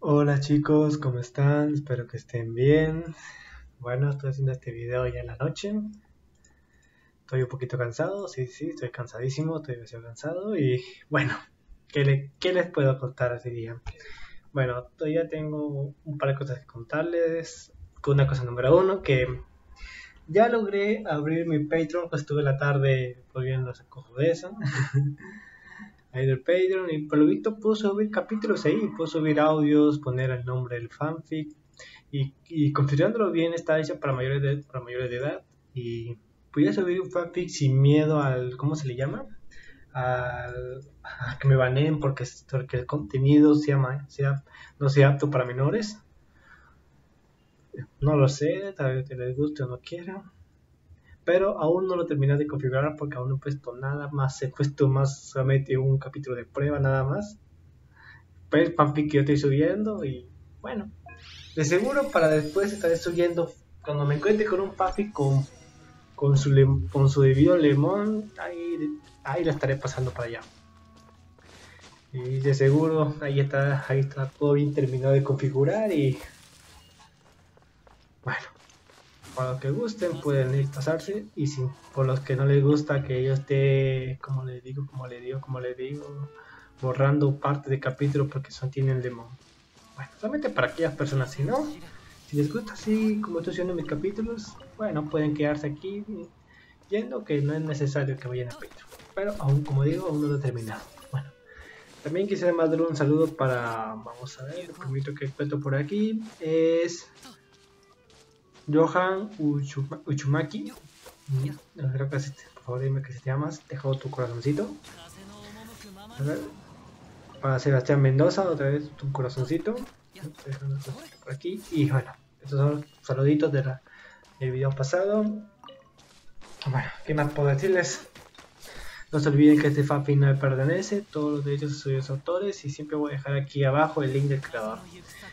Hola chicos, ¿cómo están? Espero que estén bien. Bueno, estoy haciendo este video ya en la noche. Estoy un poquito cansado, sí, sí, estoy cansadísimo, estoy demasiado cansado y bueno, ¿qué, le, les puedo contar ese día? Bueno, todavía tengo un par de cosas que contarles. con Una cosa número uno, que ya logré abrir mi Patreon, pues estuve la tarde volviendo a eso del Patreon y por lo visto subir capítulos ahí, pudo subir audios, poner el nombre del fanfic y, y configurándolo bien está hecho para mayores de, para mayores de edad y pudiera subir un fanfic sin miedo al, ¿cómo se le llama? a que me baneen porque, el contenido sea, sea, no sea apto para menores. No lo sé, tal vez les guste o no quieran pero aún no lo terminé de configurar porque aún no he puesto nada más, he puesto más solamente un capítulo de prueba nada más. Pero el que yo estoy subiendo y bueno, de seguro para después estaré subiendo cuando me encuentre con un fanfic con, con, su, con su debido limón, ahí, ahí estaré pasando para allá. Y de seguro ahí está, ahí está todo bien terminado de configurar y a los que gusten pueden ir pasarse y si por los que no les gusta que yo esté, como les digo, como les digo, como les digo, borrando parte de capítulo porque son tienen limón. Bueno, solamente para aquellas personas, si no, si les gusta así como estoy haciendo mis capítulos, bueno, pueden quedarse aquí yendo que no es necesario que vayan a Patreon. Pero aún, como digo, aún no lo he terminado. Bueno, también quisiera mandar un saludo para, vamos a ver, lo primero que cuento por aquí es Johan Uchumaki. Mm, por favor dime que se te llamas, Dejado tu corazoncito. Para Sebastián Mendoza, otra vez tu corazoncito. Por aquí. Y bueno, estos son los saluditos de la, del video pasado. Bueno, ¿qué más puedo decirles? No se olviden que este FAPI no me pertenece, todos los derechos de sus autores y siempre voy a dejar aquí abajo el link del creador.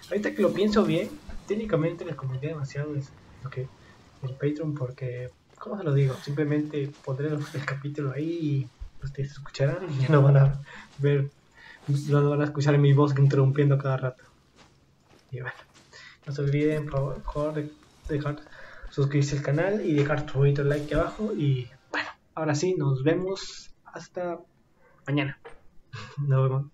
Ahorita que lo pienso bien, técnicamente les comenté demasiado el, el Patreon porque, ¿cómo se lo digo? Simplemente pondré el, capítulo ahí y ustedes escucharán y no van a ver, no van a escuchar mi voz interrumpiendo cada rato. Y bueno, no se olviden, por favor, de dejar suscribirse al canal y dejar tu bonito like aquí abajo. Y bueno, ahora sí, nos vemos hasta mañana. nos vemos.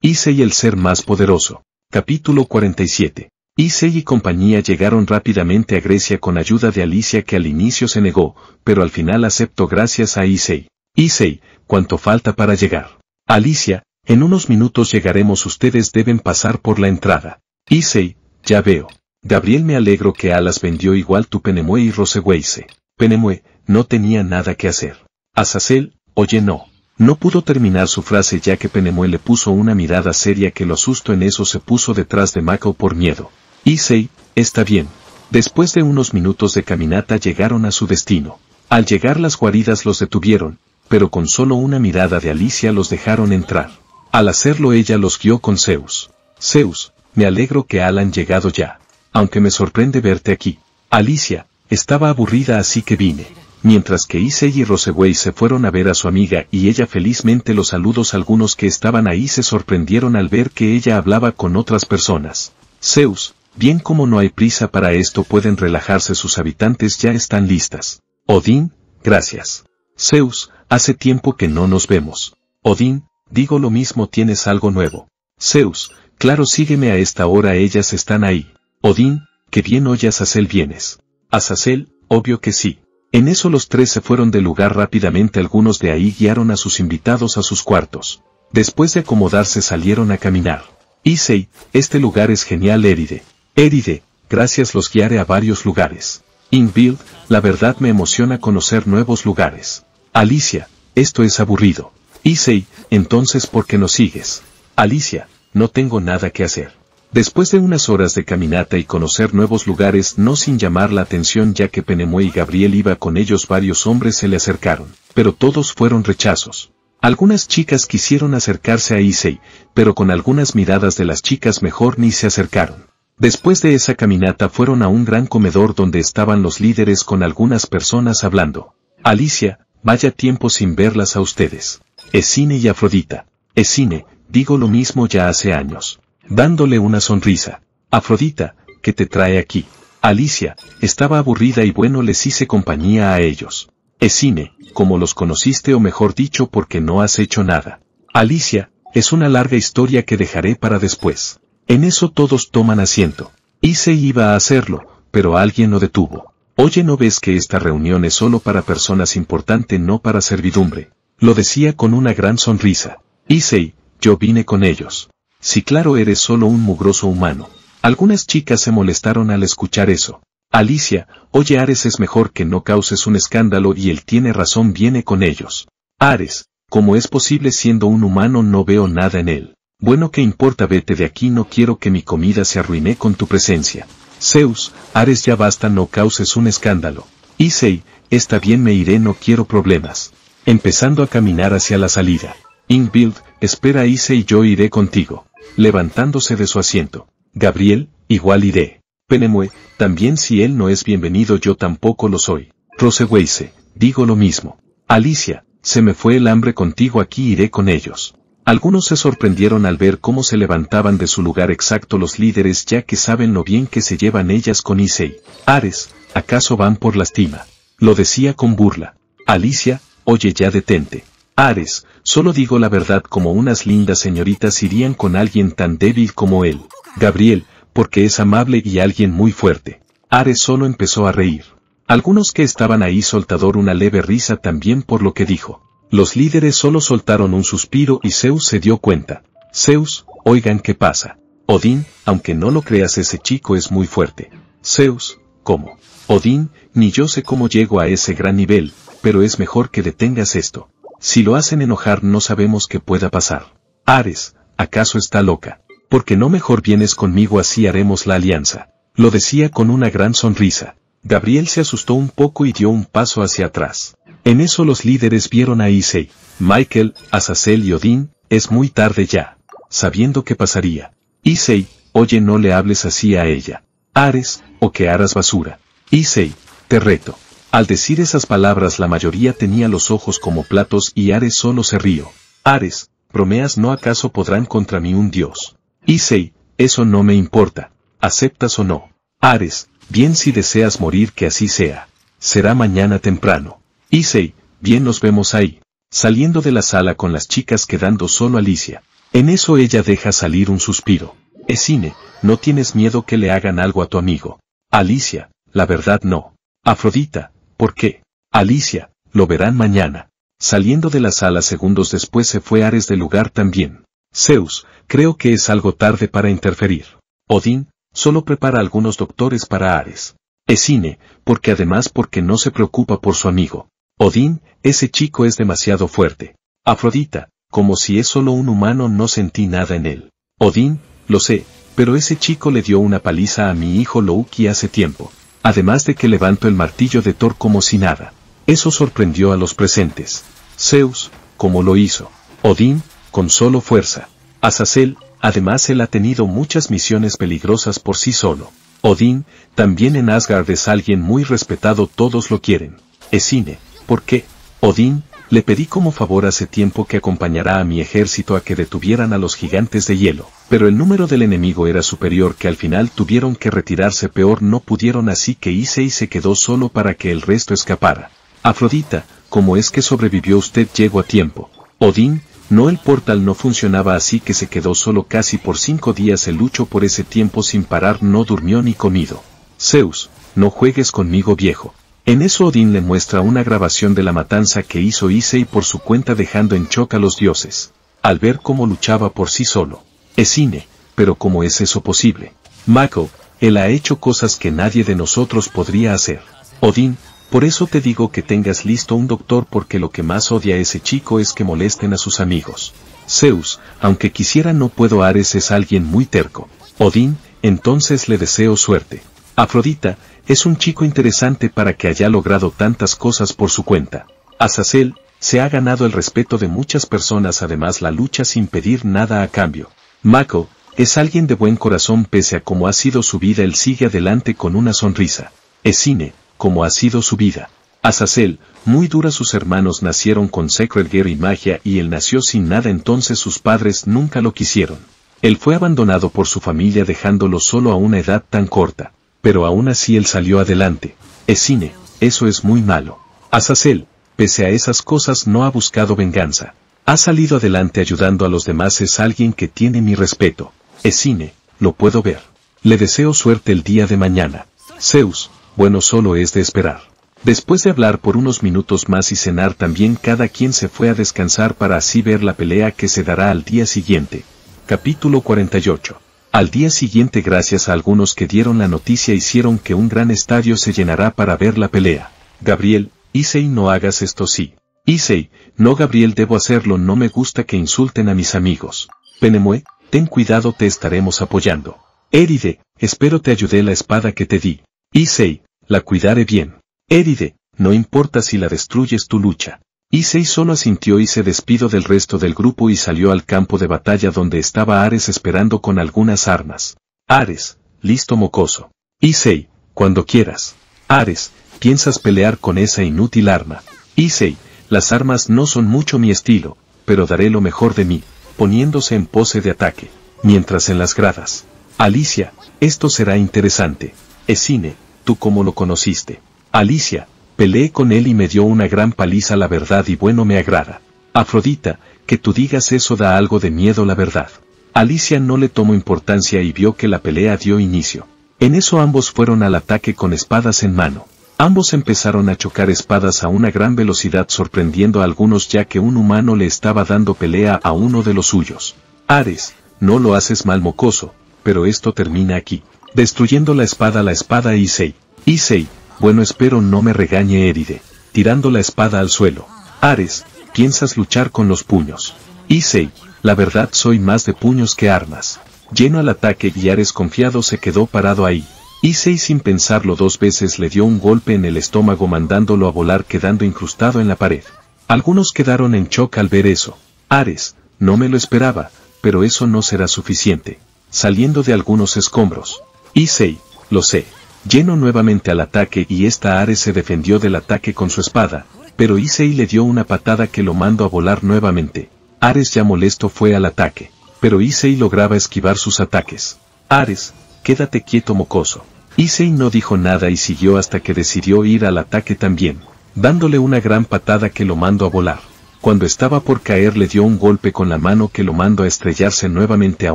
Hice y el ser más poderoso. Capítulo 47. Issei y compañía llegaron rápidamente a Grecia con ayuda de Alicia que al inicio se negó, pero al final aceptó gracias a Issei. Issei, ¿cuánto falta para llegar? Alicia, en unos minutos llegaremos ustedes deben pasar por la entrada. Issei, ya veo. Gabriel me alegro que Alas vendió igual tu Penemue y Roseweise. Penemue, no tenía nada que hacer. Azazel, oye no. No pudo terminar su frase ya que Penemuel le puso una mirada seria que lo asustó en eso se puso detrás de Mako por miedo. Issei, está bien. Después de unos minutos de caminata llegaron a su destino. Al llegar las guaridas los detuvieron, pero con solo una mirada de Alicia los dejaron entrar. Al hacerlo ella los guió con Zeus. Zeus, me alegro que Alan llegado ya. Aunque me sorprende verte aquí. Alicia, estaba aburrida así que vine mientras que Issei y Roseway se fueron a ver a su amiga y ella felizmente los saludos algunos que estaban ahí se sorprendieron al ver que ella hablaba con otras personas. Zeus, bien como no hay prisa para esto pueden relajarse sus habitantes ya están listas. Odín, gracias. Zeus, hace tiempo que no nos vemos. Odín, digo lo mismo tienes algo nuevo. Zeus, claro sígueme a esta hora ellas están ahí. Odín, que bien oyas Azazel vienes. Azazel, obvio que sí. En eso los tres se fueron del lugar rápidamente algunos de ahí guiaron a sus invitados a sus cuartos. Después de acomodarse salieron a caminar. Issei, este lugar es genial Eride. Eride, gracias los guiaré a varios lugares. Inbuild, la verdad me emociona conocer nuevos lugares. Alicia, esto es aburrido. Issei, entonces ¿por qué no sigues? Alicia, no tengo nada que hacer. Después de unas horas de caminata y conocer nuevos lugares no sin llamar la atención ya que Penemue y Gabriel iba con ellos varios hombres se le acercaron, pero todos fueron rechazos. Algunas chicas quisieron acercarse a Issei, pero con algunas miradas de las chicas mejor ni se acercaron. Después de esa caminata fueron a un gran comedor donde estaban los líderes con algunas personas hablando. Alicia, vaya tiempo sin verlas a ustedes. Escine y Afrodita. Escine, digo lo mismo ya hace años dándole una sonrisa. Afrodita, ¿qué te trae aquí? Alicia, estaba aburrida y bueno les hice compañía a ellos. cine, como los conociste o mejor dicho porque no has hecho nada. Alicia, es una larga historia que dejaré para después. En eso todos toman asiento. Isei iba a hacerlo, pero alguien lo detuvo. Oye, ¿no ves que esta reunión es solo para personas importantes, no para servidumbre? Lo decía con una gran sonrisa. Issei, yo vine con ellos. Si claro eres solo un mugroso humano. Algunas chicas se molestaron al escuchar eso. Alicia, oye Ares es mejor que no causes un escándalo y él tiene razón viene con ellos. Ares, como es posible siendo un humano no veo nada en él? Bueno que importa vete de aquí no quiero que mi comida se arruine con tu presencia. Zeus, Ares ya basta no causes un escándalo. Issei, está bien me iré no quiero problemas. Empezando a caminar hacia la salida. Ingvild, espera Ise y yo iré contigo. Levantándose de su asiento. Gabriel, igual iré. Penemue, también si él no es bienvenido yo tampoco lo soy. Roseweise, digo lo mismo. Alicia, se me fue el hambre contigo aquí iré con ellos. Algunos se sorprendieron al ver cómo se levantaban de su lugar exacto los líderes ya que saben lo bien que se llevan ellas con Issei. Ares, ¿acaso van por lastima? Lo decía con burla. Alicia, oye ya detente. Ares, Solo digo la verdad como unas lindas señoritas irían con alguien tan débil como él. Gabriel, porque es amable y alguien muy fuerte. Ares solo empezó a reír. Algunos que estaban ahí soltador una leve risa también por lo que dijo. Los líderes solo soltaron un suspiro y Zeus se dio cuenta. Zeus, oigan qué pasa. Odín, aunque no lo creas ese chico es muy fuerte. Zeus, ¿cómo? Odín, ni yo sé cómo llego a ese gran nivel, pero es mejor que detengas esto. Si lo hacen enojar no sabemos qué pueda pasar. Ares, ¿acaso está loca? Porque no mejor vienes conmigo así haremos la alianza. Lo decía con una gran sonrisa. Gabriel se asustó un poco y dio un paso hacia atrás. En eso los líderes vieron a Issei, Michael, Azazel y Odín, es muy tarde ya. Sabiendo qué pasaría. Issei, oye no le hables así a ella. Ares, o que harás basura. Issei, te reto. Al decir esas palabras la mayoría tenía los ojos como platos y Ares solo se río. Ares, bromeas no acaso podrán contra mí un dios. Issei, eso no me importa. ¿Aceptas o no? Ares, bien si deseas morir que así sea. Será mañana temprano. Issei, bien nos vemos ahí. Saliendo de la sala con las chicas quedando solo Alicia. En eso ella deja salir un suspiro. Esine, no tienes miedo que le hagan algo a tu amigo. Alicia, la verdad no. Afrodita, ¿Por qué? Alicia, lo verán mañana. Saliendo de la sala segundos después se fue Ares del lugar también. Zeus, creo que es algo tarde para interferir. Odín, solo prepara algunos doctores para Ares. Esine, porque además porque no se preocupa por su amigo. Odín, ese chico es demasiado fuerte. Afrodita, como si es solo un humano no sentí nada en él. Odín, lo sé, pero ese chico le dio una paliza a mi hijo Louki hace tiempo además de que levanto el martillo de Thor como si nada. Eso sorprendió a los presentes. Zeus, como lo hizo. Odín, con solo fuerza. Azazel, además él ha tenido muchas misiones peligrosas por sí solo. Odín, también en Asgard es alguien muy respetado, todos lo quieren. Esine, ¿por qué? Odín, le pedí como favor hace tiempo que acompañará a mi ejército a que detuvieran a los gigantes de hielo. Pero el número del enemigo era superior que al final tuvieron que retirarse peor no pudieron así que y se quedó solo para que el resto escapara. Afrodita, ¿cómo es que sobrevivió usted? Llegó a tiempo. Odín, no el portal no funcionaba así que se quedó solo casi por cinco días el lucho por ese tiempo sin parar no durmió ni comido. Zeus, no juegues conmigo viejo. En eso Odín le muestra una grabación de la matanza que hizo Issei por su cuenta dejando en shock a los dioses. Al ver cómo luchaba por sí solo. Es cine, pero ¿cómo es eso posible? Mako, él ha hecho cosas que nadie de nosotros podría hacer. Odín, por eso te digo que tengas listo un doctor porque lo que más odia a ese chico es que molesten a sus amigos. Zeus, aunque quisiera no puedo Ares es alguien muy terco. Odín, entonces le deseo suerte. Afrodita, es un chico interesante para que haya logrado tantas cosas por su cuenta. Azazel, se ha ganado el respeto de muchas personas además la lucha sin pedir nada a cambio. Mako, es alguien de buen corazón pese a cómo ha sido su vida él sigue adelante con una sonrisa. Es cine, como ha sido su vida. Azazel, muy dura sus hermanos nacieron con Secret Gear y magia y él nació sin nada entonces sus padres nunca lo quisieron. Él fue abandonado por su familia dejándolo solo a una edad tan corta. Pero aún así él salió adelante. Es cine, eso es muy malo. Azazel, pese a esas cosas no ha buscado venganza. Ha salido adelante ayudando a los demás es alguien que tiene mi respeto. Es cine, lo puedo ver. Le deseo suerte el día de mañana. Zeus, bueno solo es de esperar. Después de hablar por unos minutos más y cenar también cada quien se fue a descansar para así ver la pelea que se dará al día siguiente. Capítulo 48. Al día siguiente gracias a algunos que dieron la noticia hicieron que un gran estadio se llenará para ver la pelea. Gabriel, Issei no hagas esto sí. Issei, no Gabriel debo hacerlo, no me gusta que insulten a mis amigos. Penemue, ten cuidado te estaremos apoyando. Eride, espero te ayudé la espada que te di. Issei, la cuidaré bien. Eride, no importa si la destruyes tu lucha. Issei solo asintió y se despido del resto del grupo y salió al campo de batalla donde estaba Ares esperando con algunas armas. Ares, listo mocoso. Issei, cuando quieras. Ares, piensas pelear con esa inútil arma. Issei, las armas no son mucho mi estilo, pero daré lo mejor de mí, poniéndose en pose de ataque, mientras en las gradas. Alicia, esto será interesante. Es cine, tú como lo conociste. Alicia, peleé con él y me dio una gran paliza la verdad y bueno me agrada. Afrodita, que tú digas eso da algo de miedo la verdad. Alicia no le tomó importancia y vio que la pelea dio inicio. En eso ambos fueron al ataque con espadas en mano. Ambos empezaron a chocar espadas a una gran velocidad sorprendiendo a algunos ya que un humano le estaba dando pelea a uno de los suyos. Ares, no lo haces mal mocoso, pero esto termina aquí. Destruyendo la espada la espada Issei. Issei, bueno espero no me regañe Eride. Tirando la espada al suelo. Ares, piensas luchar con los puños. Isei, la verdad soy más de puños que armas. Lleno al ataque y Ares confiado se quedó parado ahí, Isei sin pensarlo dos veces le dio un golpe en el estómago mandándolo a volar quedando incrustado en la pared. Algunos quedaron en shock al ver eso. Ares, no me lo esperaba, pero eso no será suficiente. Saliendo de algunos escombros. Isei, lo sé. Lleno nuevamente al ataque y esta Ares se defendió del ataque con su espada, pero Isei le dio una patada que lo mandó a volar nuevamente. Ares ya molesto fue al ataque, pero Isei lograba esquivar sus ataques. Ares, quédate quieto mocoso. Issei no dijo nada y siguió hasta que decidió ir al ataque también, dándole una gran patada que lo mandó a volar. Cuando estaba por caer le dio un golpe con la mano que lo mandó a estrellarse nuevamente a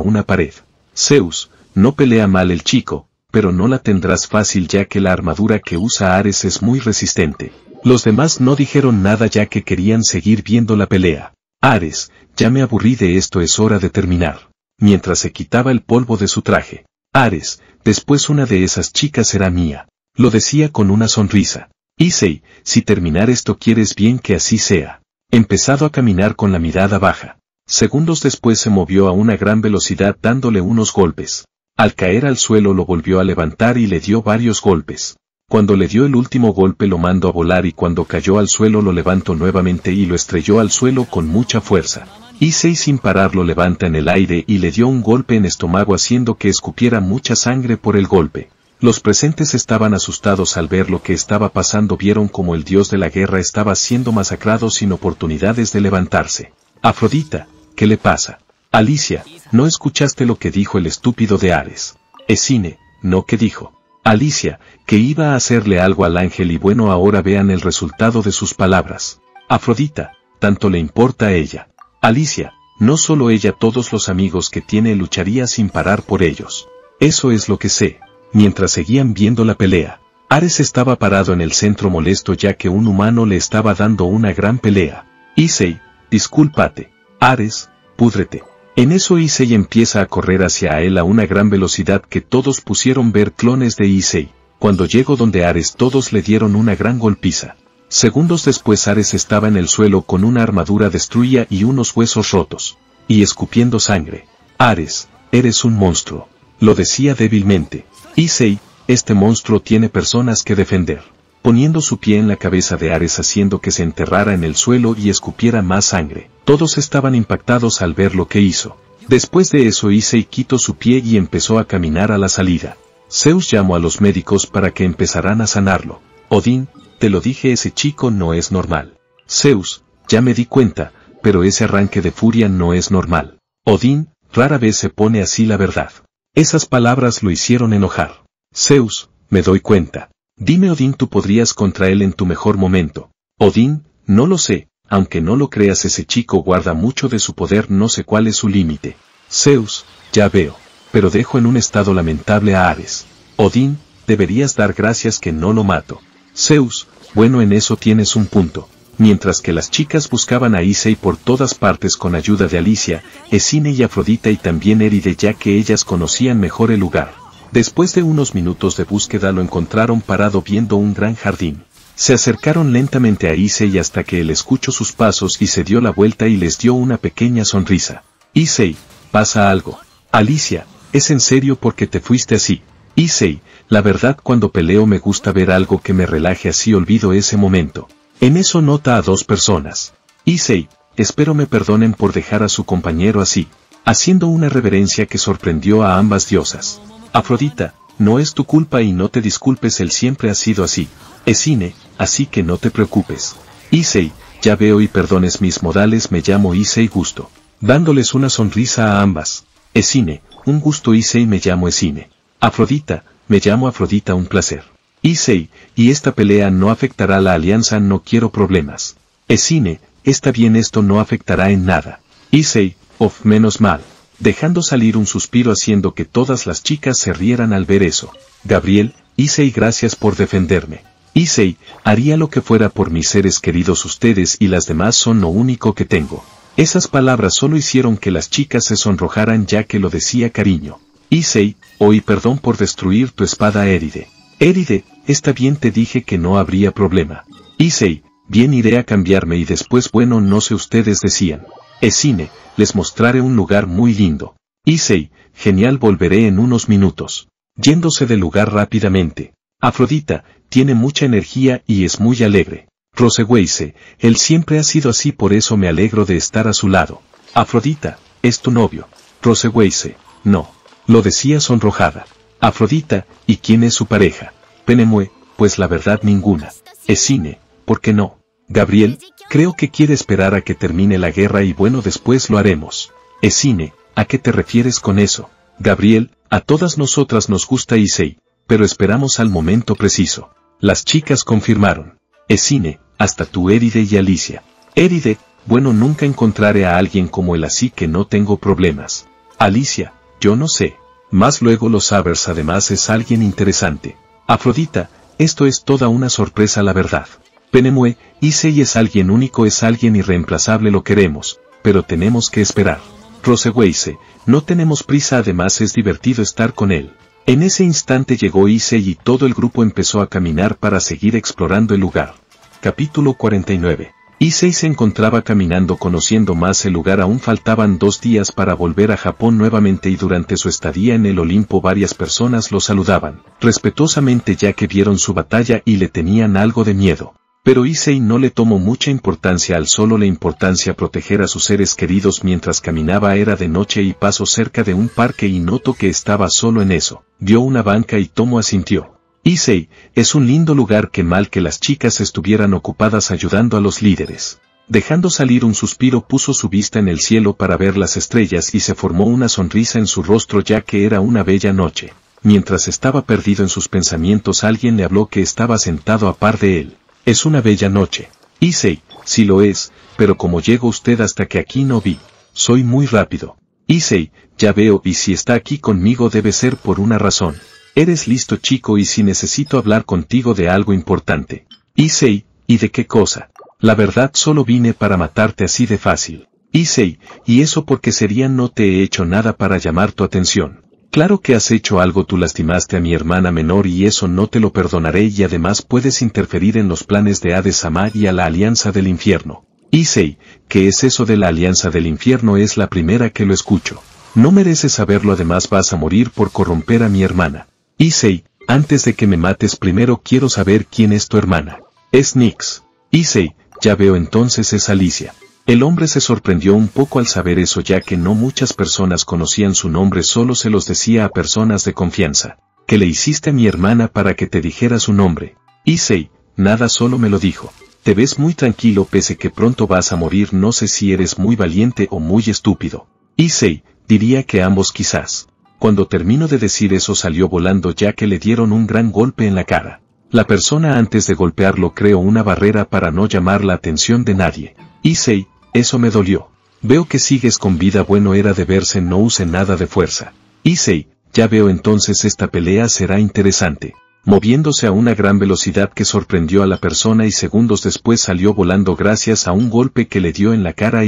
una pared. Zeus, no pelea mal el chico, pero no la tendrás fácil ya que la armadura que usa Ares es muy resistente. Los demás no dijeron nada ya que querían seguir viendo la pelea. Ares, ya me aburrí de esto es hora de terminar. Mientras se quitaba el polvo de su traje, Ares, después una de esas chicas será mía. Lo decía con una sonrisa. Issei, si terminar esto quieres bien que así sea. Empezado a caminar con la mirada baja. Segundos después se movió a una gran velocidad dándole unos golpes. Al caer al suelo lo volvió a levantar y le dio varios golpes. Cuando le dio el último golpe lo mandó a volar y cuando cayó al suelo lo levantó nuevamente y lo estrelló al suelo con mucha fuerza. Issei sin pararlo levanta en el aire y le dio un golpe en estómago haciendo que escupiera mucha sangre por el golpe. Los presentes estaban asustados al ver lo que estaba pasando vieron como el dios de la guerra estaba siendo masacrado sin oportunidades de levantarse. Afrodita, ¿qué le pasa? Alicia, no escuchaste lo que dijo el estúpido de Ares. Escine, no qué dijo. Alicia, que iba a hacerle algo al ángel y bueno ahora vean el resultado de sus palabras. Afrodita, tanto le importa a ella. Alicia, no solo ella, todos los amigos que tiene lucharía sin parar por ellos. Eso es lo que sé. Mientras seguían viendo la pelea, Ares estaba parado en el centro molesto ya que un humano le estaba dando una gran pelea. Issei, discúlpate. Ares, púdrete. En eso Issei empieza a correr hacia él a una gran velocidad que todos pusieron ver clones de Issei. Cuando llegó donde Ares todos le dieron una gran golpiza. Segundos después Ares estaba en el suelo con una armadura destruida y unos huesos rotos. Y escupiendo sangre. Ares, eres un monstruo. Lo decía débilmente. Isei, este monstruo tiene personas que defender. Poniendo su pie en la cabeza de Ares haciendo que se enterrara en el suelo y escupiera más sangre. Todos estaban impactados al ver lo que hizo. Después de eso Isei quitó su pie y empezó a caminar a la salida. Zeus llamó a los médicos para que empezaran a sanarlo. Odín, te lo dije, ese chico no es normal. Zeus, ya me di cuenta, pero ese arranque de furia no es normal. Odín, rara vez se pone así la verdad. Esas palabras lo hicieron enojar. Zeus, me doy cuenta. Dime Odín, tú podrías contra él en tu mejor momento. Odín, no lo sé, aunque no lo creas ese chico guarda mucho de su poder, no sé cuál es su límite. Zeus, ya veo, pero dejo en un estado lamentable a Ares. Odín, deberías dar gracias que no lo mato. Zeus, bueno, en eso tienes un punto. Mientras que las chicas buscaban a Issei por todas partes con ayuda de Alicia, Esine y Afrodita y también Eride ya que ellas conocían mejor el lugar. Después de unos minutos de búsqueda lo encontraron parado viendo un gran jardín. Se acercaron lentamente a Issei hasta que él escuchó sus pasos y se dio la vuelta y les dio una pequeña sonrisa. Issei, pasa algo. Alicia, es en serio porque te fuiste así. Issei, la verdad cuando peleo me gusta ver algo que me relaje así olvido ese momento. En eso nota a dos personas. Issei, espero me perdonen por dejar a su compañero así, haciendo una reverencia que sorprendió a ambas diosas. Afrodita, no es tu culpa y no te disculpes él siempre ha sido así. Esine, así que no te preocupes. Issei, ya veo y perdones mis modales me llamo Issei Gusto. Dándoles una sonrisa a ambas. Esine, un gusto Issei me llamo Esine. Afrodita, me llamo Afrodita un placer. Isei, y esta pelea no afectará la alianza no quiero problemas. Esine, está bien esto no afectará en nada. Isei, of menos mal. Dejando salir un suspiro haciendo que todas las chicas se rieran al ver eso. Gabriel, Isei, gracias por defenderme. Isei, haría lo que fuera por mis seres queridos ustedes y las demás son lo único que tengo. Esas palabras solo hicieron que las chicas se sonrojaran ya que lo decía cariño. Isei, hoy perdón por destruir tu espada Eride. Eride, está bien te dije que no habría problema. Issei, bien iré a cambiarme y después bueno no sé ustedes decían. cine les mostraré un lugar muy lindo. Issei, genial volveré en unos minutos. Yéndose del lugar rápidamente. Afrodita, tiene mucha energía y es muy alegre. Roseweise, él siempre ha sido así por eso me alegro de estar a su lado. Afrodita, es tu novio. Roseweise, no. Lo decía sonrojada. Afrodita, ¿y quién es su pareja? Penemue, pues la verdad ninguna. Es cine, ¿por qué no? Gabriel, creo que quiere esperar a que termine la guerra y bueno después lo haremos. Es cine, ¿a qué te refieres con eso? Gabriel, a todas nosotras nos gusta Issei, pero esperamos al momento preciso. Las chicas confirmaron. Es cine, hasta tu Eride y Alicia. Eride, bueno nunca encontraré a alguien como él así que no tengo problemas. Alicia, yo no sé. Más luego los Sabers además es alguien interesante. Afrodita, esto es toda una sorpresa la verdad. Penemue, y es alguien único, es alguien irreemplazable, lo queremos, pero tenemos que esperar. Roseweise, no tenemos prisa, además es divertido estar con él. En ese instante llegó Issei y todo el grupo empezó a caminar para seguir explorando el lugar. Capítulo 49 Issei se encontraba caminando conociendo más el lugar aún faltaban dos días para volver a Japón nuevamente y durante su estadía en el Olimpo varias personas lo saludaban, respetuosamente ya que vieron su batalla y le tenían algo de miedo. Pero Issei no le tomó mucha importancia al solo la importancia proteger a sus seres queridos mientras caminaba era de noche y pasó cerca de un parque y notó que estaba solo en eso, dio una banca y Tomo asintió. Isei, es un lindo lugar que mal que las chicas estuvieran ocupadas ayudando a los líderes. Dejando salir un suspiro puso su vista en el cielo para ver las estrellas y se formó una sonrisa en su rostro ya que era una bella noche. Mientras estaba perdido en sus pensamientos alguien le habló que estaba sentado a par de él. Es una bella noche. Isei, si lo es, pero como llegó usted hasta que aquí no vi. Soy muy rápido. Isei, ya veo y si está aquí conmigo debe ser por una razón. Eres listo chico y si necesito hablar contigo de algo importante. Issei, ¿y de qué cosa? La verdad solo vine para matarte así de fácil. Issei, y eso porque sería no te he hecho nada para llamar tu atención. Claro que has hecho algo tú lastimaste a mi hermana menor y eso no te lo perdonaré y además puedes interferir en los planes de Hades Amad y a la Alianza del Infierno. Issei, ¿qué es eso de la Alianza del Infierno? Es la primera que lo escucho. No mereces saberlo además vas a morir por corromper a mi hermana. Isei, antes de que me mates primero quiero saber quién es tu hermana. Es Nix. Issei, ya veo entonces es Alicia. El hombre se sorprendió un poco al saber eso ya que no muchas personas conocían su nombre solo se los decía a personas de confianza. ¿Qué le hiciste a mi hermana para que te dijera su nombre. Isei, nada solo me lo dijo. Te ves muy tranquilo pese que pronto vas a morir no sé si eres muy valiente o muy estúpido. Isei, diría que ambos quizás. Cuando termino de decir eso salió volando ya que le dieron un gran golpe en la cara. La persona antes de golpearlo creó una barrera para no llamar la atención de nadie. Issei, eso me dolió. Veo que sigues con vida bueno era de verse no use nada de fuerza. Issei, ya veo entonces esta pelea será interesante. Moviéndose a una gran velocidad que sorprendió a la persona y segundos después salió volando gracias a un golpe que le dio en la cara a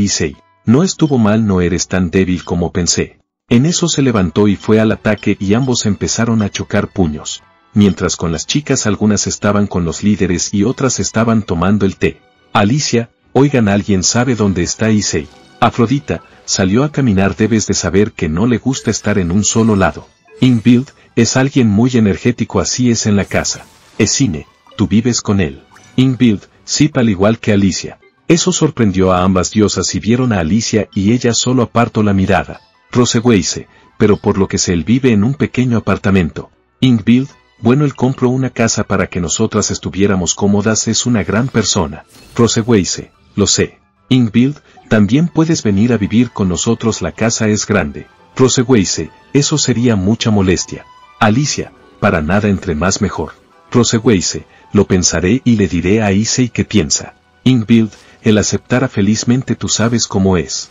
No estuvo mal no eres tan débil como pensé. En eso se levantó y fue al ataque y ambos empezaron a chocar puños, mientras con las chicas algunas estaban con los líderes y otras estaban tomando el té. Alicia, oigan alguien sabe dónde está Issei. Afrodita, salió a caminar debes de saber que no le gusta estar en un solo lado. Inbuild, es alguien muy energético así es en la casa. Esine, tú vives con él. Inbuild, sí al igual que Alicia. Eso sorprendió a ambas diosas y vieron a Alicia y ella solo apartó la mirada proseguise pero por lo que se él vive en un pequeño apartamento. Ingbuild, bueno él compró una casa para que nosotras estuviéramos cómodas es una gran persona. proseguise lo sé. Ingbuild, también puedes venir a vivir con nosotros la casa es grande. proseguise eso sería mucha molestia. Alicia, para nada entre más mejor. proseguise lo pensaré y le diré a Issei que piensa. Ingbuild, él aceptará felizmente tú sabes cómo es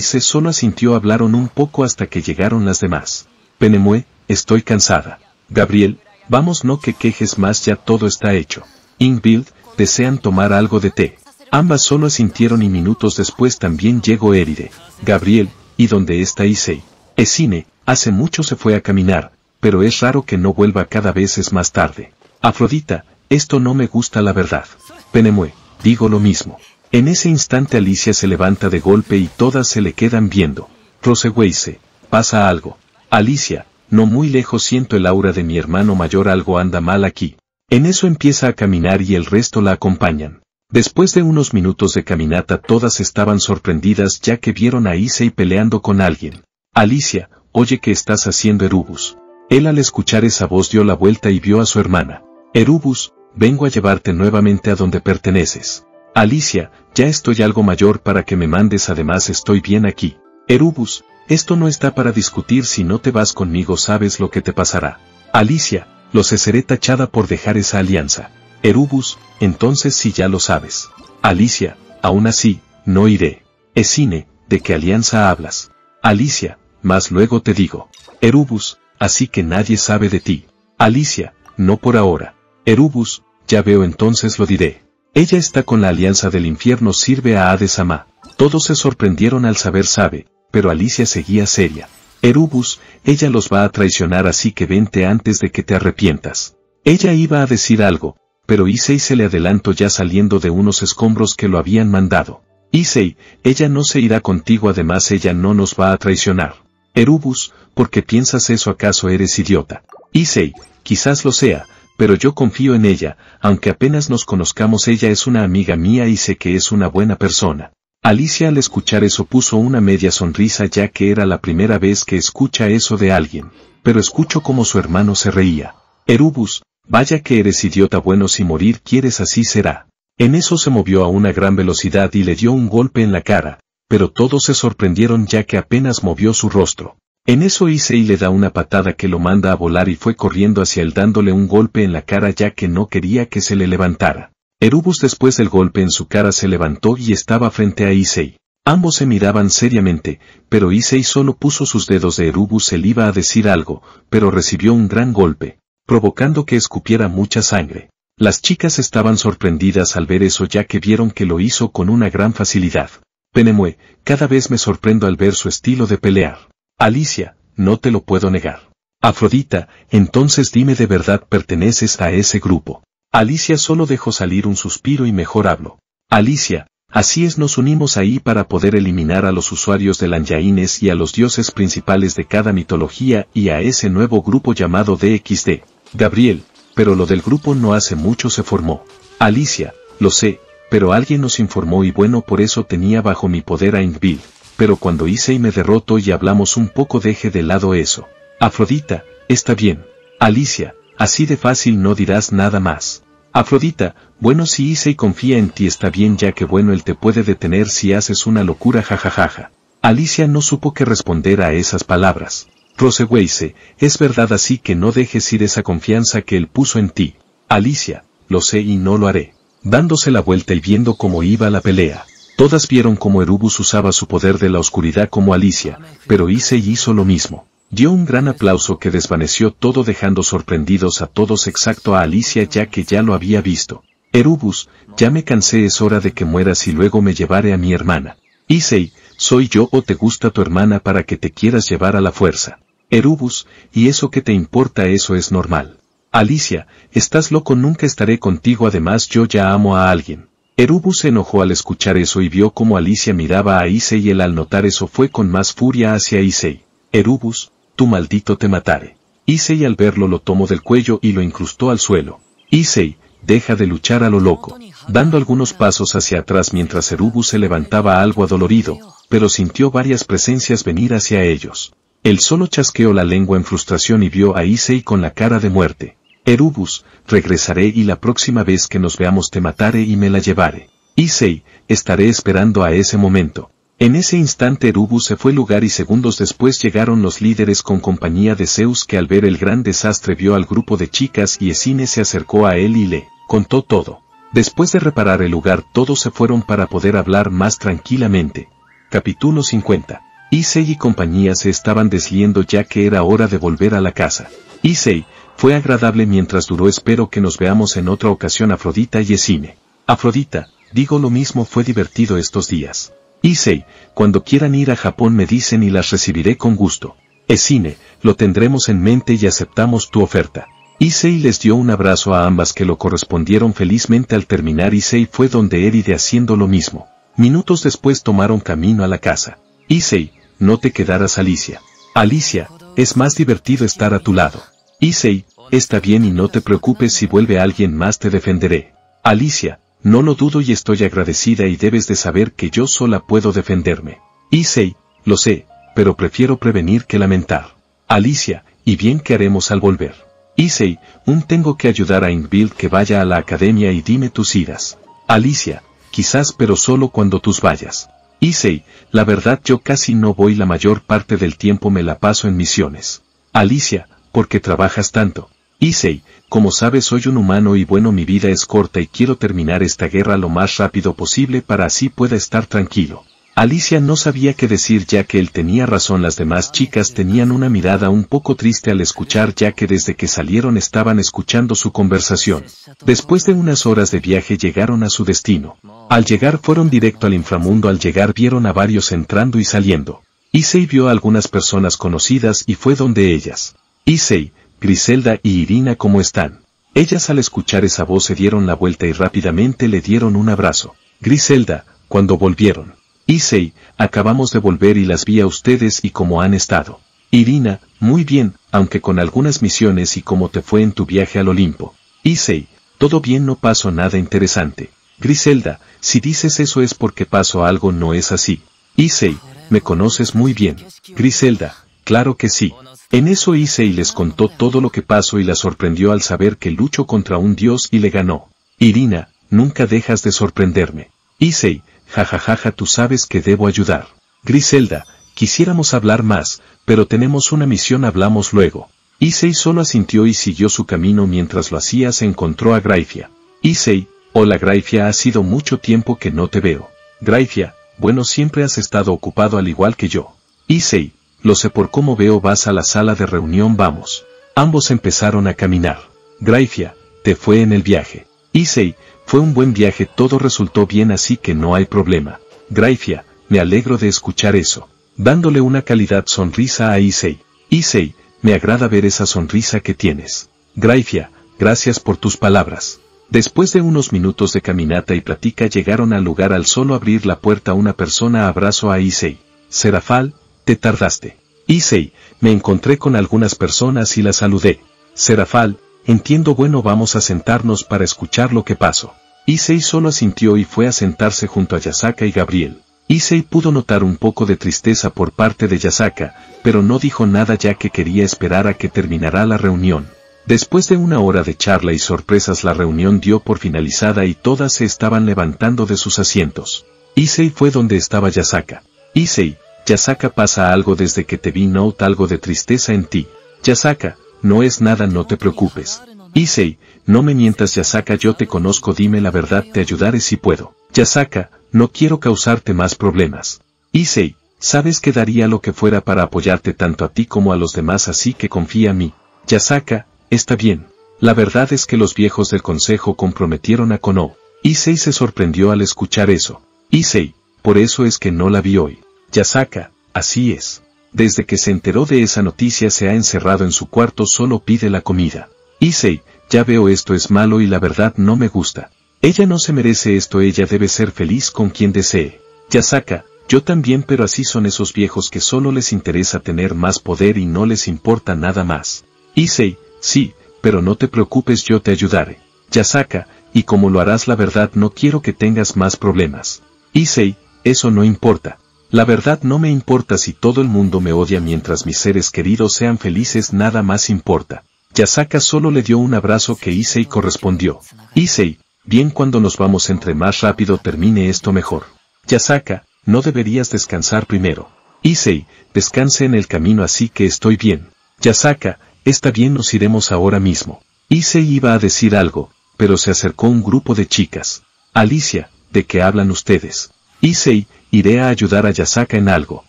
se solo asintió hablaron un poco hasta que llegaron las demás. Penemue, estoy cansada. Gabriel, vamos no que quejes más ya todo está hecho. Ingvild, desean tomar algo de té. Ambas solo asintieron y minutos después también llegó Eride. Gabriel, ¿y dónde está Issei? Esine, hace mucho se fue a caminar, pero es raro que no vuelva cada vez es más tarde. Afrodita, esto no me gusta la verdad. Penemue, digo lo mismo. En ese instante Alicia se levanta de golpe y todas se le quedan viendo. se pasa algo. Alicia, no muy lejos siento el aura de mi hermano mayor algo anda mal aquí. En eso empieza a caminar y el resto la acompañan. Después de unos minutos de caminata todas estaban sorprendidas ya que vieron a Issei peleando con alguien. Alicia, oye que estás haciendo Erubus. Él al escuchar esa voz dio la vuelta y vio a su hermana. Erubus, vengo a llevarte nuevamente a donde perteneces. Alicia, ya estoy algo mayor para que me mandes además estoy bien aquí. Erubus, esto no está para discutir si no te vas conmigo sabes lo que te pasará. Alicia, sé seré tachada por dejar esa alianza. Erubus, entonces sí ya lo sabes. Alicia, aún así, no iré. cine, ¿de qué alianza hablas? Alicia, más luego te digo. Erubus, así que nadie sabe de ti. Alicia, no por ahora. Erubus, ya veo entonces lo diré. Ella está con la alianza del infierno sirve a Hades Ama. Todos se sorprendieron al saber sabe, pero Alicia seguía seria. Erubus, ella los va a traicionar así que vente antes de que te arrepientas. Ella iba a decir algo, pero Issei se le adelantó ya saliendo de unos escombros que lo habían mandado. Issei, ella no se irá contigo además ella no nos va a traicionar. Erubus, ¿por qué piensas eso acaso eres idiota? Issei, quizás lo sea, pero yo confío en ella, aunque apenas nos conozcamos ella es una amiga mía y sé que es una buena persona. Alicia al escuchar eso puso una media sonrisa ya que era la primera vez que escucha eso de alguien, pero escucho como su hermano se reía. Erubus, vaya que eres idiota bueno si morir quieres así será. En eso se movió a una gran velocidad y le dio un golpe en la cara, pero todos se sorprendieron ya que apenas movió su rostro. En eso Issei le da una patada que lo manda a volar y fue corriendo hacia él dándole un golpe en la cara ya que no quería que se le levantara. Erubus después del golpe en su cara se levantó y estaba frente a Issei. Ambos se miraban seriamente, pero Issei solo puso sus dedos de Erubus él iba a decir algo, pero recibió un gran golpe, provocando que escupiera mucha sangre. Las chicas estaban sorprendidas al ver eso ya que vieron que lo hizo con una gran facilidad. Penemue, cada vez me sorprendo al ver su estilo de pelear. Alicia, no te lo puedo negar. Afrodita, entonces dime de verdad perteneces a ese grupo. Alicia solo dejó salir un suspiro y mejor hablo. Alicia, así es nos unimos ahí para poder eliminar a los usuarios de Lanyaines y a los dioses principales de cada mitología y a ese nuevo grupo llamado DXD. Gabriel, pero lo del grupo no hace mucho se formó. Alicia, lo sé, pero alguien nos informó y bueno por eso tenía bajo mi poder a Ingvild pero cuando hice y me derroto y hablamos un poco deje de lado eso. Afrodita, está bien. Alicia, así de fácil no dirás nada más. Afrodita, bueno si hice y confía en ti está bien ya que bueno él te puede detener si haces una locura jajajaja. Alicia no supo qué responder a esas palabras. Roseweise, es verdad así que no dejes ir esa confianza que él puso en ti. Alicia, lo sé y no lo haré. Dándose la vuelta y viendo cómo iba la pelea, Todas vieron cómo Erubus usaba su poder de la oscuridad como Alicia, pero Isei hizo lo mismo. Dio un gran aplauso que desvaneció todo dejando sorprendidos a todos exacto a Alicia ya que ya lo había visto. Erubus, ya me cansé es hora de que mueras y luego me llevaré a mi hermana. Isei, soy yo o te gusta tu hermana para que te quieras llevar a la fuerza. Erubus, y eso que te importa eso es normal. Alicia, estás loco nunca estaré contigo además yo ya amo a alguien. Erubus se enojó al escuchar eso y vio cómo Alicia miraba a Issei y él al notar eso fue con más furia hacia Issei. Erubus, tu maldito te mataré. Issei al verlo lo tomó del cuello y lo incrustó al suelo. Issei, deja de luchar a lo loco. Dando algunos pasos hacia atrás mientras Erubus se levantaba algo adolorido, pero sintió varias presencias venir hacia ellos. Él solo chasqueó la lengua en frustración y vio a Issei con la cara de muerte. Erubus, regresaré y la próxima vez que nos veamos te mataré y me la llevaré. Isei, estaré esperando a ese momento. En ese instante Erubu se fue lugar y segundos después llegaron los líderes con compañía de Zeus que al ver el gran desastre vio al grupo de chicas y Esine se acercó a él y le contó todo. Después de reparar el lugar todos se fueron para poder hablar más tranquilamente. Capítulo 50. Isei y compañía se estaban desliendo ya que era hora de volver a la casa. Isei. Fue agradable mientras duró espero que nos veamos en otra ocasión Afrodita y Esine. Afrodita, digo lo mismo fue divertido estos días. Issei, cuando quieran ir a Japón me dicen y las recibiré con gusto. Esine, lo tendremos en mente y aceptamos tu oferta. Issei les dio un abrazo a ambas que lo correspondieron felizmente al terminar Issei fue donde Eride haciendo lo mismo. Minutos después tomaron camino a la casa. Issei, no te quedarás Alicia. Alicia, es más divertido estar a tu lado. Issei, está bien y no te preocupes si vuelve alguien más te defenderé. Alicia, no lo dudo y estoy agradecida y debes de saber que yo sola puedo defenderme. Issei, lo sé, pero prefiero prevenir que lamentar. Alicia, y bien qué haremos al volver. Issei, un tengo que ayudar a Ingvild que vaya a la academia y dime tus idas. Alicia, quizás pero solo cuando tus vayas. Issei, la verdad yo casi no voy la mayor parte del tiempo me la paso en misiones. Alicia, porque trabajas tanto. Issei, como sabes soy un humano y bueno mi vida es corta y quiero terminar esta guerra lo más rápido posible para así pueda estar tranquilo. Alicia no sabía qué decir ya que él tenía razón las demás chicas tenían una mirada un poco triste al escuchar ya que desde que salieron estaban escuchando su conversación. Después de unas horas de viaje llegaron a su destino. Al llegar fueron directo al inframundo al llegar vieron a varios entrando y saliendo. Issei vio a algunas personas conocidas y fue donde ellas. Issei, Griselda y Irina ¿cómo están? Ellas al escuchar esa voz se dieron la vuelta y rápidamente le dieron un abrazo. Griselda, cuando volvieron. Issei, acabamos de volver y las vi a ustedes y cómo han estado. Irina, muy bien, aunque con algunas misiones y cómo te fue en tu viaje al Olimpo. Issei, todo bien no pasó nada interesante. Griselda, si dices eso es porque pasó algo no es así. Issei, me conoces muy bien. Griselda, Claro que sí. En eso Isei les contó todo lo que pasó y la sorprendió al saber que luchó contra un dios y le ganó. Irina, nunca dejas de sorprenderme. Issei, jajajaja tú sabes que debo ayudar. Griselda, quisiéramos hablar más, pero tenemos una misión hablamos luego. Isei solo asintió y siguió su camino mientras lo hacía se encontró a Graifia. Isei, hola Graifia ha sido mucho tiempo que no te veo. Graifia, bueno siempre has estado ocupado al igual que yo. Isei. Lo sé por cómo veo vas a la sala de reunión vamos. Ambos empezaron a caminar. Graifia, te fue en el viaje. Issei, fue un buen viaje todo resultó bien así que no hay problema. Graifia, me alegro de escuchar eso. Dándole una calidad sonrisa a Issei. Issei, me agrada ver esa sonrisa que tienes. Graifia, gracias por tus palabras. Después de unos minutos de caminata y platica llegaron al lugar al solo abrir la puerta una persona abrazó a Issei. Serafal, te tardaste. Issei, me encontré con algunas personas y las saludé. Serafal, entiendo bueno vamos a sentarnos para escuchar lo que pasó. Issei solo asintió y fue a sentarse junto a Yasaka y Gabriel. Issei pudo notar un poco de tristeza por parte de Yasaka, pero no dijo nada ya que quería esperar a que terminara la reunión. Después de una hora de charla y sorpresas la reunión dio por finalizada y todas se estaban levantando de sus asientos. Issei fue donde estaba Yasaka. Issei, Yasaka pasa algo desde que te vi Note algo de tristeza en ti. Yasaka, no es nada no te preocupes. Issei, no me mientas Yasaka yo te conozco dime la verdad te ayudaré si puedo. Yasaka, no quiero causarte más problemas. Issei, sabes que daría lo que fuera para apoyarte tanto a ti como a los demás así que confía en mí. Yasaka, está bien. La verdad es que los viejos del consejo comprometieron a Kono. Issei se sorprendió al escuchar eso. Issei, por eso es que no la vi hoy. Yasaka, así es. Desde que se enteró de esa noticia se ha encerrado en su cuarto solo pide la comida. Issei, ya veo esto es malo y la verdad no me gusta. Ella no se merece esto, ella debe ser feliz con quien desee. Yasaka, yo también pero así son esos viejos que solo les interesa tener más poder y no les importa nada más. Issei, sí, pero no te preocupes yo te ayudaré. Yasaka, y como lo harás la verdad no quiero que tengas más problemas. Issei, eso no importa. La verdad no me importa si todo el mundo me odia mientras mis seres queridos sean felices, nada más importa. Yasaka solo le dio un abrazo que Isei correspondió. Isei, bien cuando nos vamos entre más rápido termine esto mejor. Yasaka, no deberías descansar primero. Isei, descanse en el camino así que estoy bien. Yasaka, está bien nos iremos ahora mismo. Isei iba a decir algo, pero se acercó un grupo de chicas. Alicia, ¿de qué hablan ustedes? Isei, iré a ayudar a Yasaka en algo.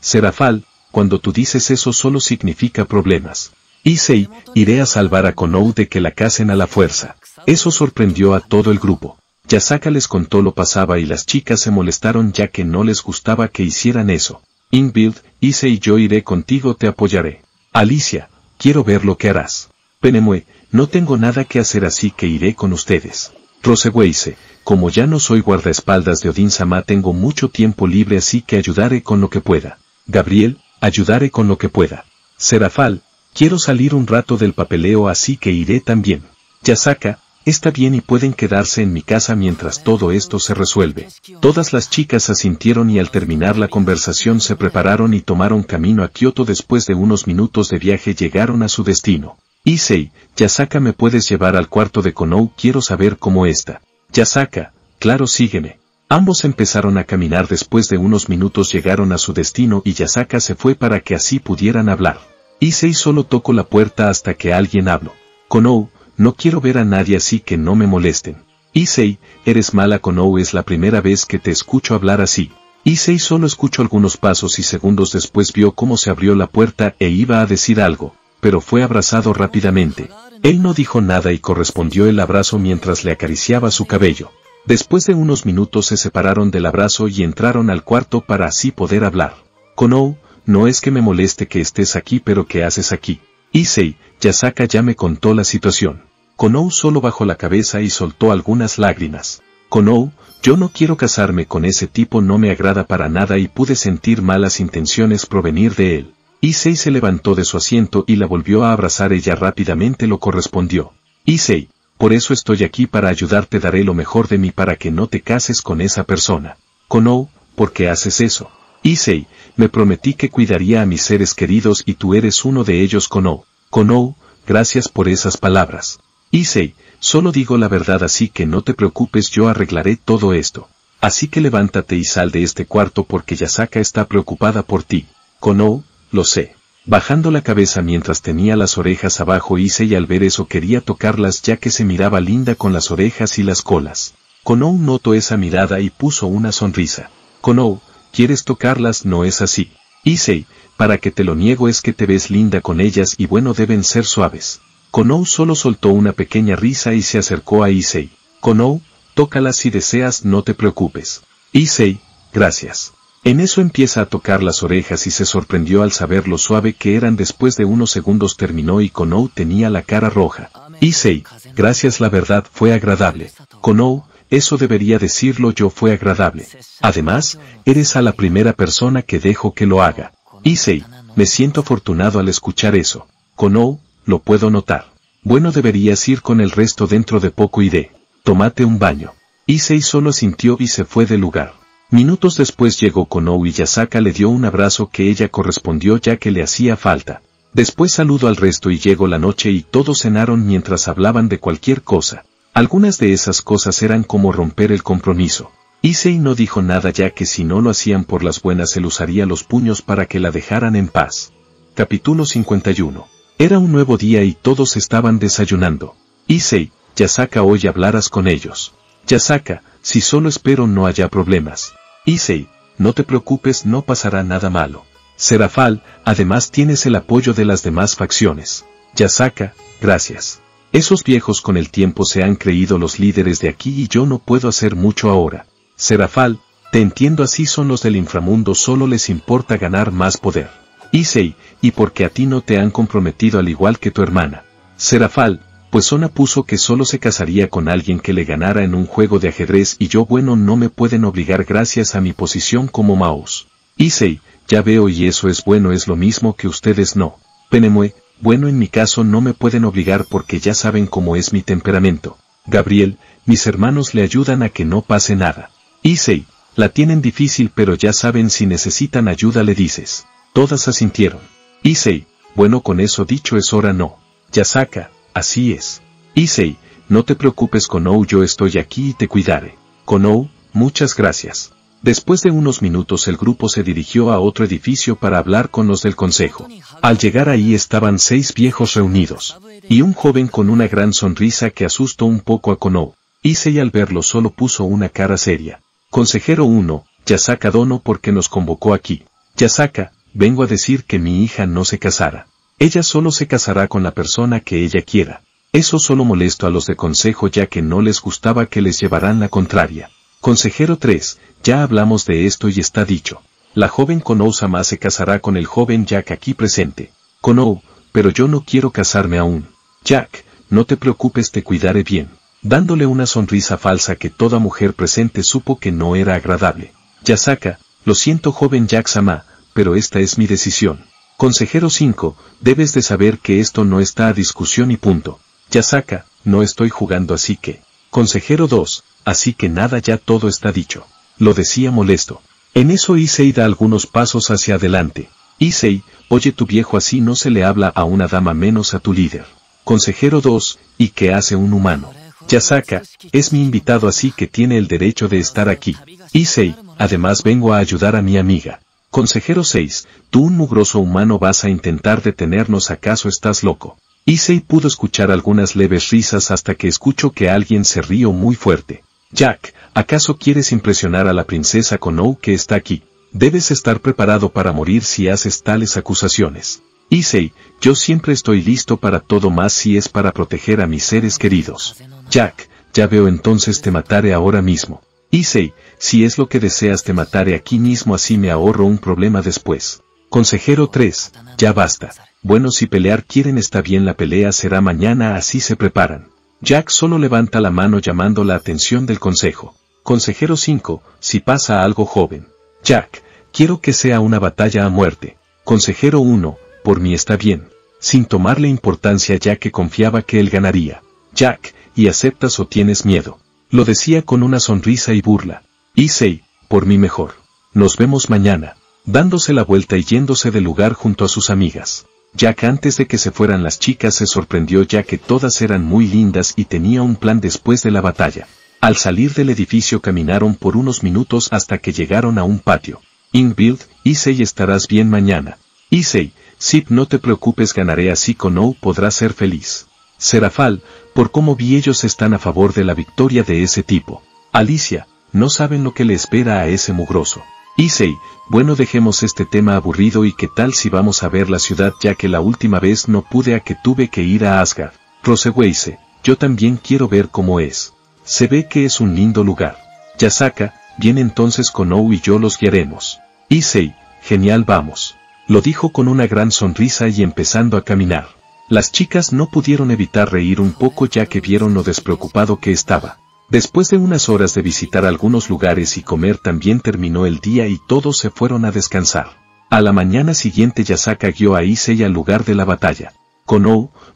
Serafal, cuando tú dices eso solo significa problemas. Issei, iré a salvar a Konou de que la casen a la fuerza. Eso sorprendió a todo el grupo. Yasaka les contó lo pasaba y las chicas se molestaron ya que no les gustaba que hicieran eso. Inbuild, Issei yo iré contigo te apoyaré. Alicia, quiero ver lo que harás. Penemue, no tengo nada que hacer así que iré con ustedes. Roseweise, como ya no soy guardaespaldas de Odín Sama tengo mucho tiempo libre así que ayudaré con lo que pueda. Gabriel, ayudaré con lo que pueda. Serafal, quiero salir un rato del papeleo así que iré también. Yasaka, está bien y pueden quedarse en mi casa mientras todo esto se resuelve. Todas las chicas asintieron y al terminar la conversación se prepararon y tomaron camino a Kioto después de unos minutos de viaje llegaron a su destino. Isei, Yasaka me puedes llevar al cuarto de Konou quiero saber cómo está. Yasaka, claro sígueme. Ambos empezaron a caminar después de unos minutos llegaron a su destino y Yasaka se fue para que así pudieran hablar. Isei solo tocó la puerta hasta que alguien habló. Konou, no quiero ver a nadie así que no me molesten. Isei, eres mala Konou es la primera vez que te escucho hablar así. Isei solo escuchó algunos pasos y segundos después vio cómo se abrió la puerta e iba a decir algo pero fue abrazado rápidamente. Él no dijo nada y correspondió el abrazo mientras le acariciaba su cabello. Después de unos minutos se separaron del abrazo y entraron al cuarto para así poder hablar. Konou, no es que me moleste que estés aquí pero ¿qué haces aquí? Issei, Yasaka ya me contó la situación. Konou solo bajó la cabeza y soltó algunas lágrimas. Konou, yo no quiero casarme con ese tipo no me agrada para nada y pude sentir malas intenciones provenir de él. Issei se levantó de su asiento y la volvió a abrazar ella rápidamente lo correspondió. Issei, por eso estoy aquí para ayudarte daré lo mejor de mí para que no te cases con esa persona. Konou, ¿por qué haces eso? Issei, me prometí que cuidaría a mis seres queridos y tú eres uno de ellos Konou. Konou, gracias por esas palabras. Issei, solo digo la verdad así que no te preocupes yo arreglaré todo esto. Así que levántate y sal de este cuarto porque Yasaka está preocupada por ti. Konou, lo sé. Bajando la cabeza mientras tenía las orejas abajo hice al ver eso quería tocarlas ya que se miraba linda con las orejas y las colas. Conou notó esa mirada y puso una sonrisa. Conou, quieres tocarlas no es así. Issei, para que te lo niego es que te ves linda con ellas y bueno deben ser suaves. Konou solo soltó una pequeña risa y se acercó a Issei. Konou, tócalas si deseas no te preocupes. Issei, gracias. En eso empieza a tocar las orejas y se sorprendió al saber lo suave que eran después de unos segundos terminó y Konou tenía la cara roja. Isei, gracias la verdad fue agradable. Konou, eso debería decirlo yo fue agradable. Además, eres a la primera persona que dejo que lo haga. Isei, me siento afortunado al escuchar eso. Konou, lo puedo notar. Bueno deberías ir con el resto dentro de poco y de, Tómate un baño. Isei solo sintió y se fue del lugar. Minutos después llegó Konou y Yasaka le dio un abrazo que ella correspondió ya que le hacía falta. Después saludo al resto y llegó la noche y todos cenaron mientras hablaban de cualquier cosa. Algunas de esas cosas eran como romper el compromiso. Issei no dijo nada ya que si no lo hacían por las buenas él usaría los puños para que la dejaran en paz. Capítulo 51. Era un nuevo día y todos estaban desayunando. Issei, Yasaka hoy hablarás con ellos. Yasaka, si solo espero no haya problemas. Isei, no te preocupes, no pasará nada malo. Serafal, además tienes el apoyo de las demás facciones. Yasaka, gracias. Esos viejos con el tiempo se han creído los líderes de aquí y yo no puedo hacer mucho ahora. Serafal, te entiendo así son los del inframundo solo les importa ganar más poder. Isei, y porque a ti no te han comprometido al igual que tu hermana. Serafal, pues Sona puso que solo se casaría con alguien que le ganara en un juego de ajedrez y yo bueno no me pueden obligar gracias a mi posición como Maos. Issei, ya veo y eso es bueno es lo mismo que ustedes no. Penemue, bueno en mi caso no me pueden obligar porque ya saben cómo es mi temperamento. Gabriel, mis hermanos le ayudan a que no pase nada. Issei, la tienen difícil pero ya saben si necesitan ayuda le dices. Todas asintieron. Issei, bueno con eso dicho es hora no. Yasaka, Así es. Issei, no te preocupes Konou yo estoy aquí y te cuidaré. Konou, muchas gracias. Después de unos minutos el grupo se dirigió a otro edificio para hablar con los del consejo. Al llegar ahí estaban seis viejos reunidos. Y un joven con una gran sonrisa que asustó un poco a Konou. Issei al verlo solo puso una cara seria. Consejero 1, Yasaka Dono porque nos convocó aquí. Yasaka, vengo a decir que mi hija no se casara. Ella solo se casará con la persona que ella quiera. Eso solo molesto a los de consejo ya que no les gustaba que les llevaran la contraria. Consejero 3, ya hablamos de esto y está dicho. La joven Konou Sama se casará con el joven Jack aquí presente. Konou, pero yo no quiero casarme aún. Jack, no te preocupes te cuidaré bien. Dándole una sonrisa falsa que toda mujer presente supo que no era agradable. Yasaka, lo siento joven Jack Sama, pero esta es mi decisión. Consejero 5, debes de saber que esto no está a discusión y punto. Yasaka, no estoy jugando así que. Consejero 2, así que nada ya todo está dicho. Lo decía molesto. En eso Issei da algunos pasos hacia adelante. Issei, oye tu viejo así no se le habla a una dama menos a tu líder. Consejero 2, ¿y qué hace un humano? Yasaka, es mi invitado así que tiene el derecho de estar aquí. Issei, además vengo a ayudar a mi amiga. Consejero 6. Tú un mugroso humano vas a intentar detenernos acaso estás loco. Issei pudo escuchar algunas leves risas hasta que escuchó que alguien se rió muy fuerte. Jack, ¿acaso quieres impresionar a la princesa O que está aquí? Debes estar preparado para morir si haces tales acusaciones. Issei, yo siempre estoy listo para todo más si es para proteger a mis seres queridos. Jack, ya veo entonces te mataré ahora mismo. Issei, si es lo que deseas te mataré aquí mismo así me ahorro un problema después. Consejero 3, ya basta. Bueno si pelear quieren está bien la pelea será mañana así se preparan. Jack solo levanta la mano llamando la atención del consejo. Consejero 5, si pasa algo joven. Jack, quiero que sea una batalla a muerte. Consejero 1, por mí está bien. Sin tomarle importancia ya que confiaba que él ganaría. Jack, y aceptas o tienes miedo. Lo decía con una sonrisa y burla. Issei, por mí mejor. Nos vemos mañana, dándose la vuelta y yéndose del lugar junto a sus amigas. Ya que antes de que se fueran las chicas se sorprendió ya que todas eran muy lindas y tenía un plan después de la batalla. Al salir del edificio caminaron por unos minutos hasta que llegaron a un patio. Inbuild, Issei estarás bien mañana. Issei, Sip no te preocupes ganaré así con O podrás ser feliz. Serafal, por cómo vi ellos están a favor de la victoria de ese tipo. Alicia, no saben lo que le espera a ese mugroso. Issei, bueno dejemos este tema aburrido y qué tal si vamos a ver la ciudad ya que la última vez no pude a que tuve que ir a Asgard. Roseweise, yo también quiero ver cómo es. Se ve que es un lindo lugar. Yasaka, bien entonces con Ow y yo los guiaremos. Issei, genial vamos. Lo dijo con una gran sonrisa y empezando a caminar. Las chicas no pudieron evitar reír un poco ya que vieron lo despreocupado que estaba. Después de unas horas de visitar algunos lugares y comer también terminó el día y todos se fueron a descansar. A la mañana siguiente Yasaka guió a Issei al lugar de la batalla. Con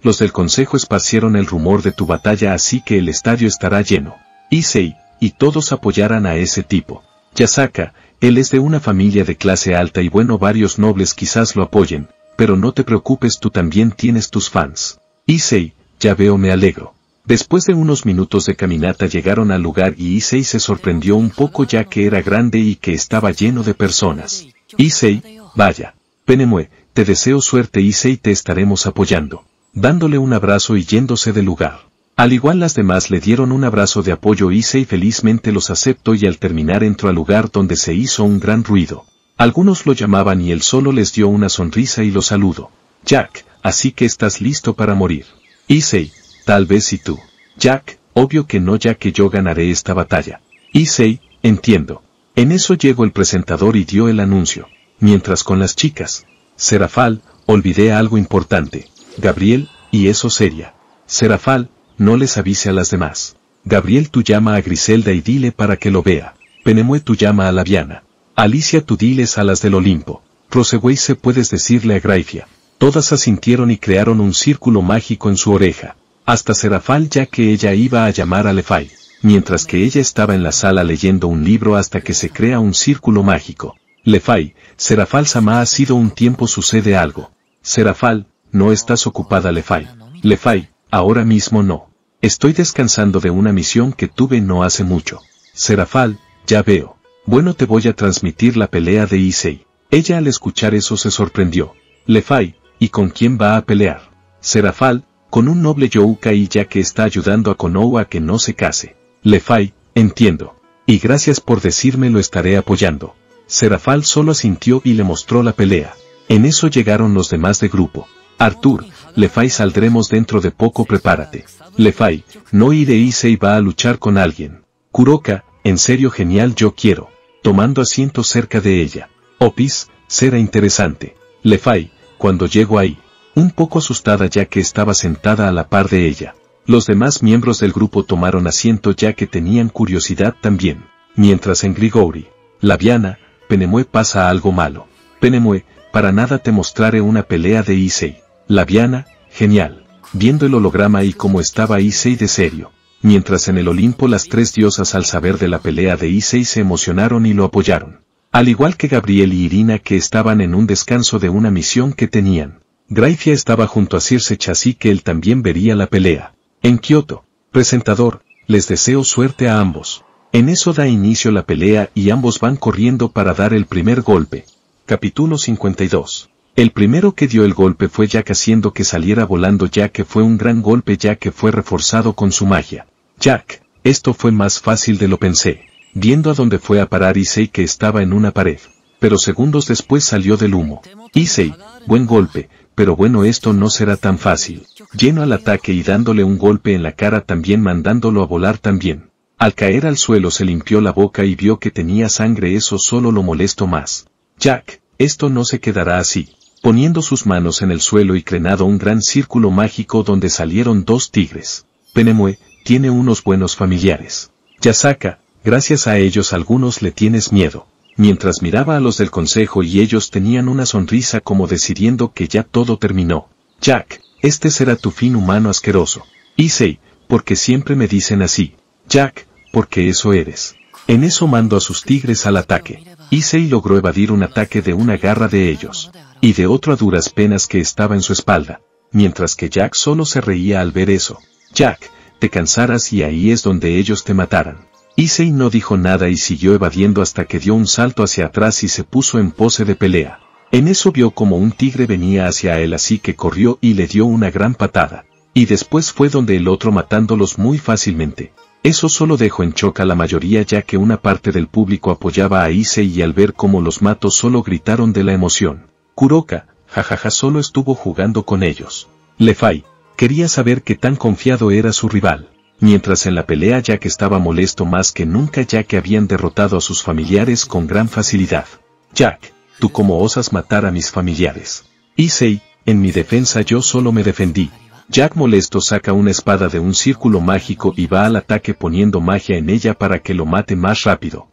los del consejo esparcieron el rumor de tu batalla así que el estadio estará lleno. Issei, y todos apoyarán a ese tipo. Yasaka, él es de una familia de clase alta y bueno varios nobles quizás lo apoyen, pero no te preocupes tú también tienes tus fans. Issei, ya veo me alegro. Después de unos minutos de caminata llegaron al lugar y Issei se sorprendió un poco ya que era grande y que estaba lleno de personas. Issei, vaya. Penemue, te deseo suerte Issei te estaremos apoyando. Dándole un abrazo y yéndose del lugar. Al igual las demás le dieron un abrazo de apoyo Issei felizmente los aceptó y al terminar entró al lugar donde se hizo un gran ruido. Algunos lo llamaban y él solo les dio una sonrisa y lo saludo. Jack, así que estás listo para morir. Issei, Tal vez si tú. Jack, obvio que no ya que yo ganaré esta batalla. Issei, entiendo. En eso llegó el presentador y dio el anuncio. Mientras con las chicas. Serafal, olvidé algo importante. Gabriel, y eso sería. Serafal, no les avise a las demás. Gabriel tú llama a Griselda y dile para que lo vea. Penemue tú llama a Laviana. Alicia tú diles a las del Olimpo. Roseway se puedes decirle a Graifia. Todas asintieron y crearon un círculo mágico en su oreja hasta Serafal ya que ella iba a llamar a Lefai. mientras que ella estaba en la sala leyendo un libro hasta que se crea un círculo mágico. Lefai, Serafal Sama ha sido un tiempo sucede algo. Serafal, no estás ocupada Lefai. Lefai, ahora mismo no. Estoy descansando de una misión que tuve no hace mucho. Serafal, ya veo. Bueno te voy a transmitir la pelea de Issei. Ella al escuchar eso se sorprendió. Lefay, ¿y con quién va a pelear? Serafal, con un noble y ya que está ayudando a Konoha a que no se case. Lefai, entiendo. Y gracias por decirme lo estaré apoyando. Serafal solo asintió y le mostró la pelea. En eso llegaron los demás de grupo. Artur, Lefai saldremos dentro de poco prepárate. Lefai, no iré se va a luchar con alguien. Kuroka, en serio genial yo quiero. Tomando asiento cerca de ella. Opis, será interesante. Lefai, cuando llego ahí, un poco asustada ya que estaba sentada a la par de ella. Los demás miembros del grupo tomaron asiento ya que tenían curiosidad también. Mientras en Grigori, Laviana, Penemue pasa algo malo. Penemue, para nada te mostraré una pelea de Issei. Laviana, genial. Viendo el holograma y cómo estaba Issei de serio. Mientras en el Olimpo las tres diosas al saber de la pelea de Issei se emocionaron y lo apoyaron. Al igual que Gabriel y Irina que estaban en un descanso de una misión que tenían. Gracia estaba junto a Circe así que él también vería la pelea. En Kioto, presentador, les deseo suerte a ambos. En eso da inicio la pelea y ambos van corriendo para dar el primer golpe. Capítulo 52. El primero que dio el golpe fue Jack haciendo que saliera volando ya que fue un gran golpe ya que fue reforzado con su magia. Jack, esto fue más fácil de lo pensé. Viendo a dónde fue a parar Issei que estaba en una pared. Pero segundos después salió del humo. Issei, buen golpe, pero bueno esto no será tan fácil. Lleno al ataque y dándole un golpe en la cara también mandándolo a volar también. Al caer al suelo se limpió la boca y vio que tenía sangre eso solo lo molestó más. Jack, esto no se quedará así. Poniendo sus manos en el suelo y crenado un gran círculo mágico donde salieron dos tigres. Penemue, tiene unos buenos familiares. Yasaka, gracias a ellos algunos le tienes miedo mientras miraba a los del consejo y ellos tenían una sonrisa como decidiendo que ya todo terminó. Jack, este será tu fin humano asqueroso. Issei, porque siempre me dicen así. Jack, porque eso eres. En eso mando a sus tigres al ataque. Issei logró evadir un ataque de una garra de ellos. Y de otra duras penas que estaba en su espalda. Mientras que Jack solo se reía al ver eso. Jack, te cansarás y ahí es donde ellos te matarán. Issei no dijo nada y siguió evadiendo hasta que dio un salto hacia atrás y se puso en pose de pelea. En eso vio como un tigre venía hacia él así que corrió y le dio una gran patada. Y después fue donde el otro matándolos muy fácilmente. Eso solo dejó en choca a la mayoría ya que una parte del público apoyaba a Issei y al ver cómo los mató solo gritaron de la emoción. Kuroka, jajaja solo estuvo jugando con ellos. Lefai, quería saber qué tan confiado era su rival mientras en la pelea Jack estaba molesto más que nunca ya que habían derrotado a sus familiares con gran facilidad. Jack, tú cómo osas matar a mis familiares. Issei, en mi defensa yo solo me defendí. Jack molesto saca una espada de un círculo mágico y va al ataque poniendo magia en ella para que lo mate más rápido.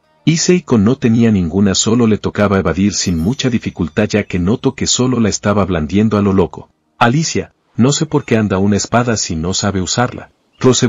con no tenía ninguna solo le tocaba evadir sin mucha dificultad ya que noto que solo la estaba blandiendo a lo loco. Alicia, no sé por qué anda una espada si no sabe usarla.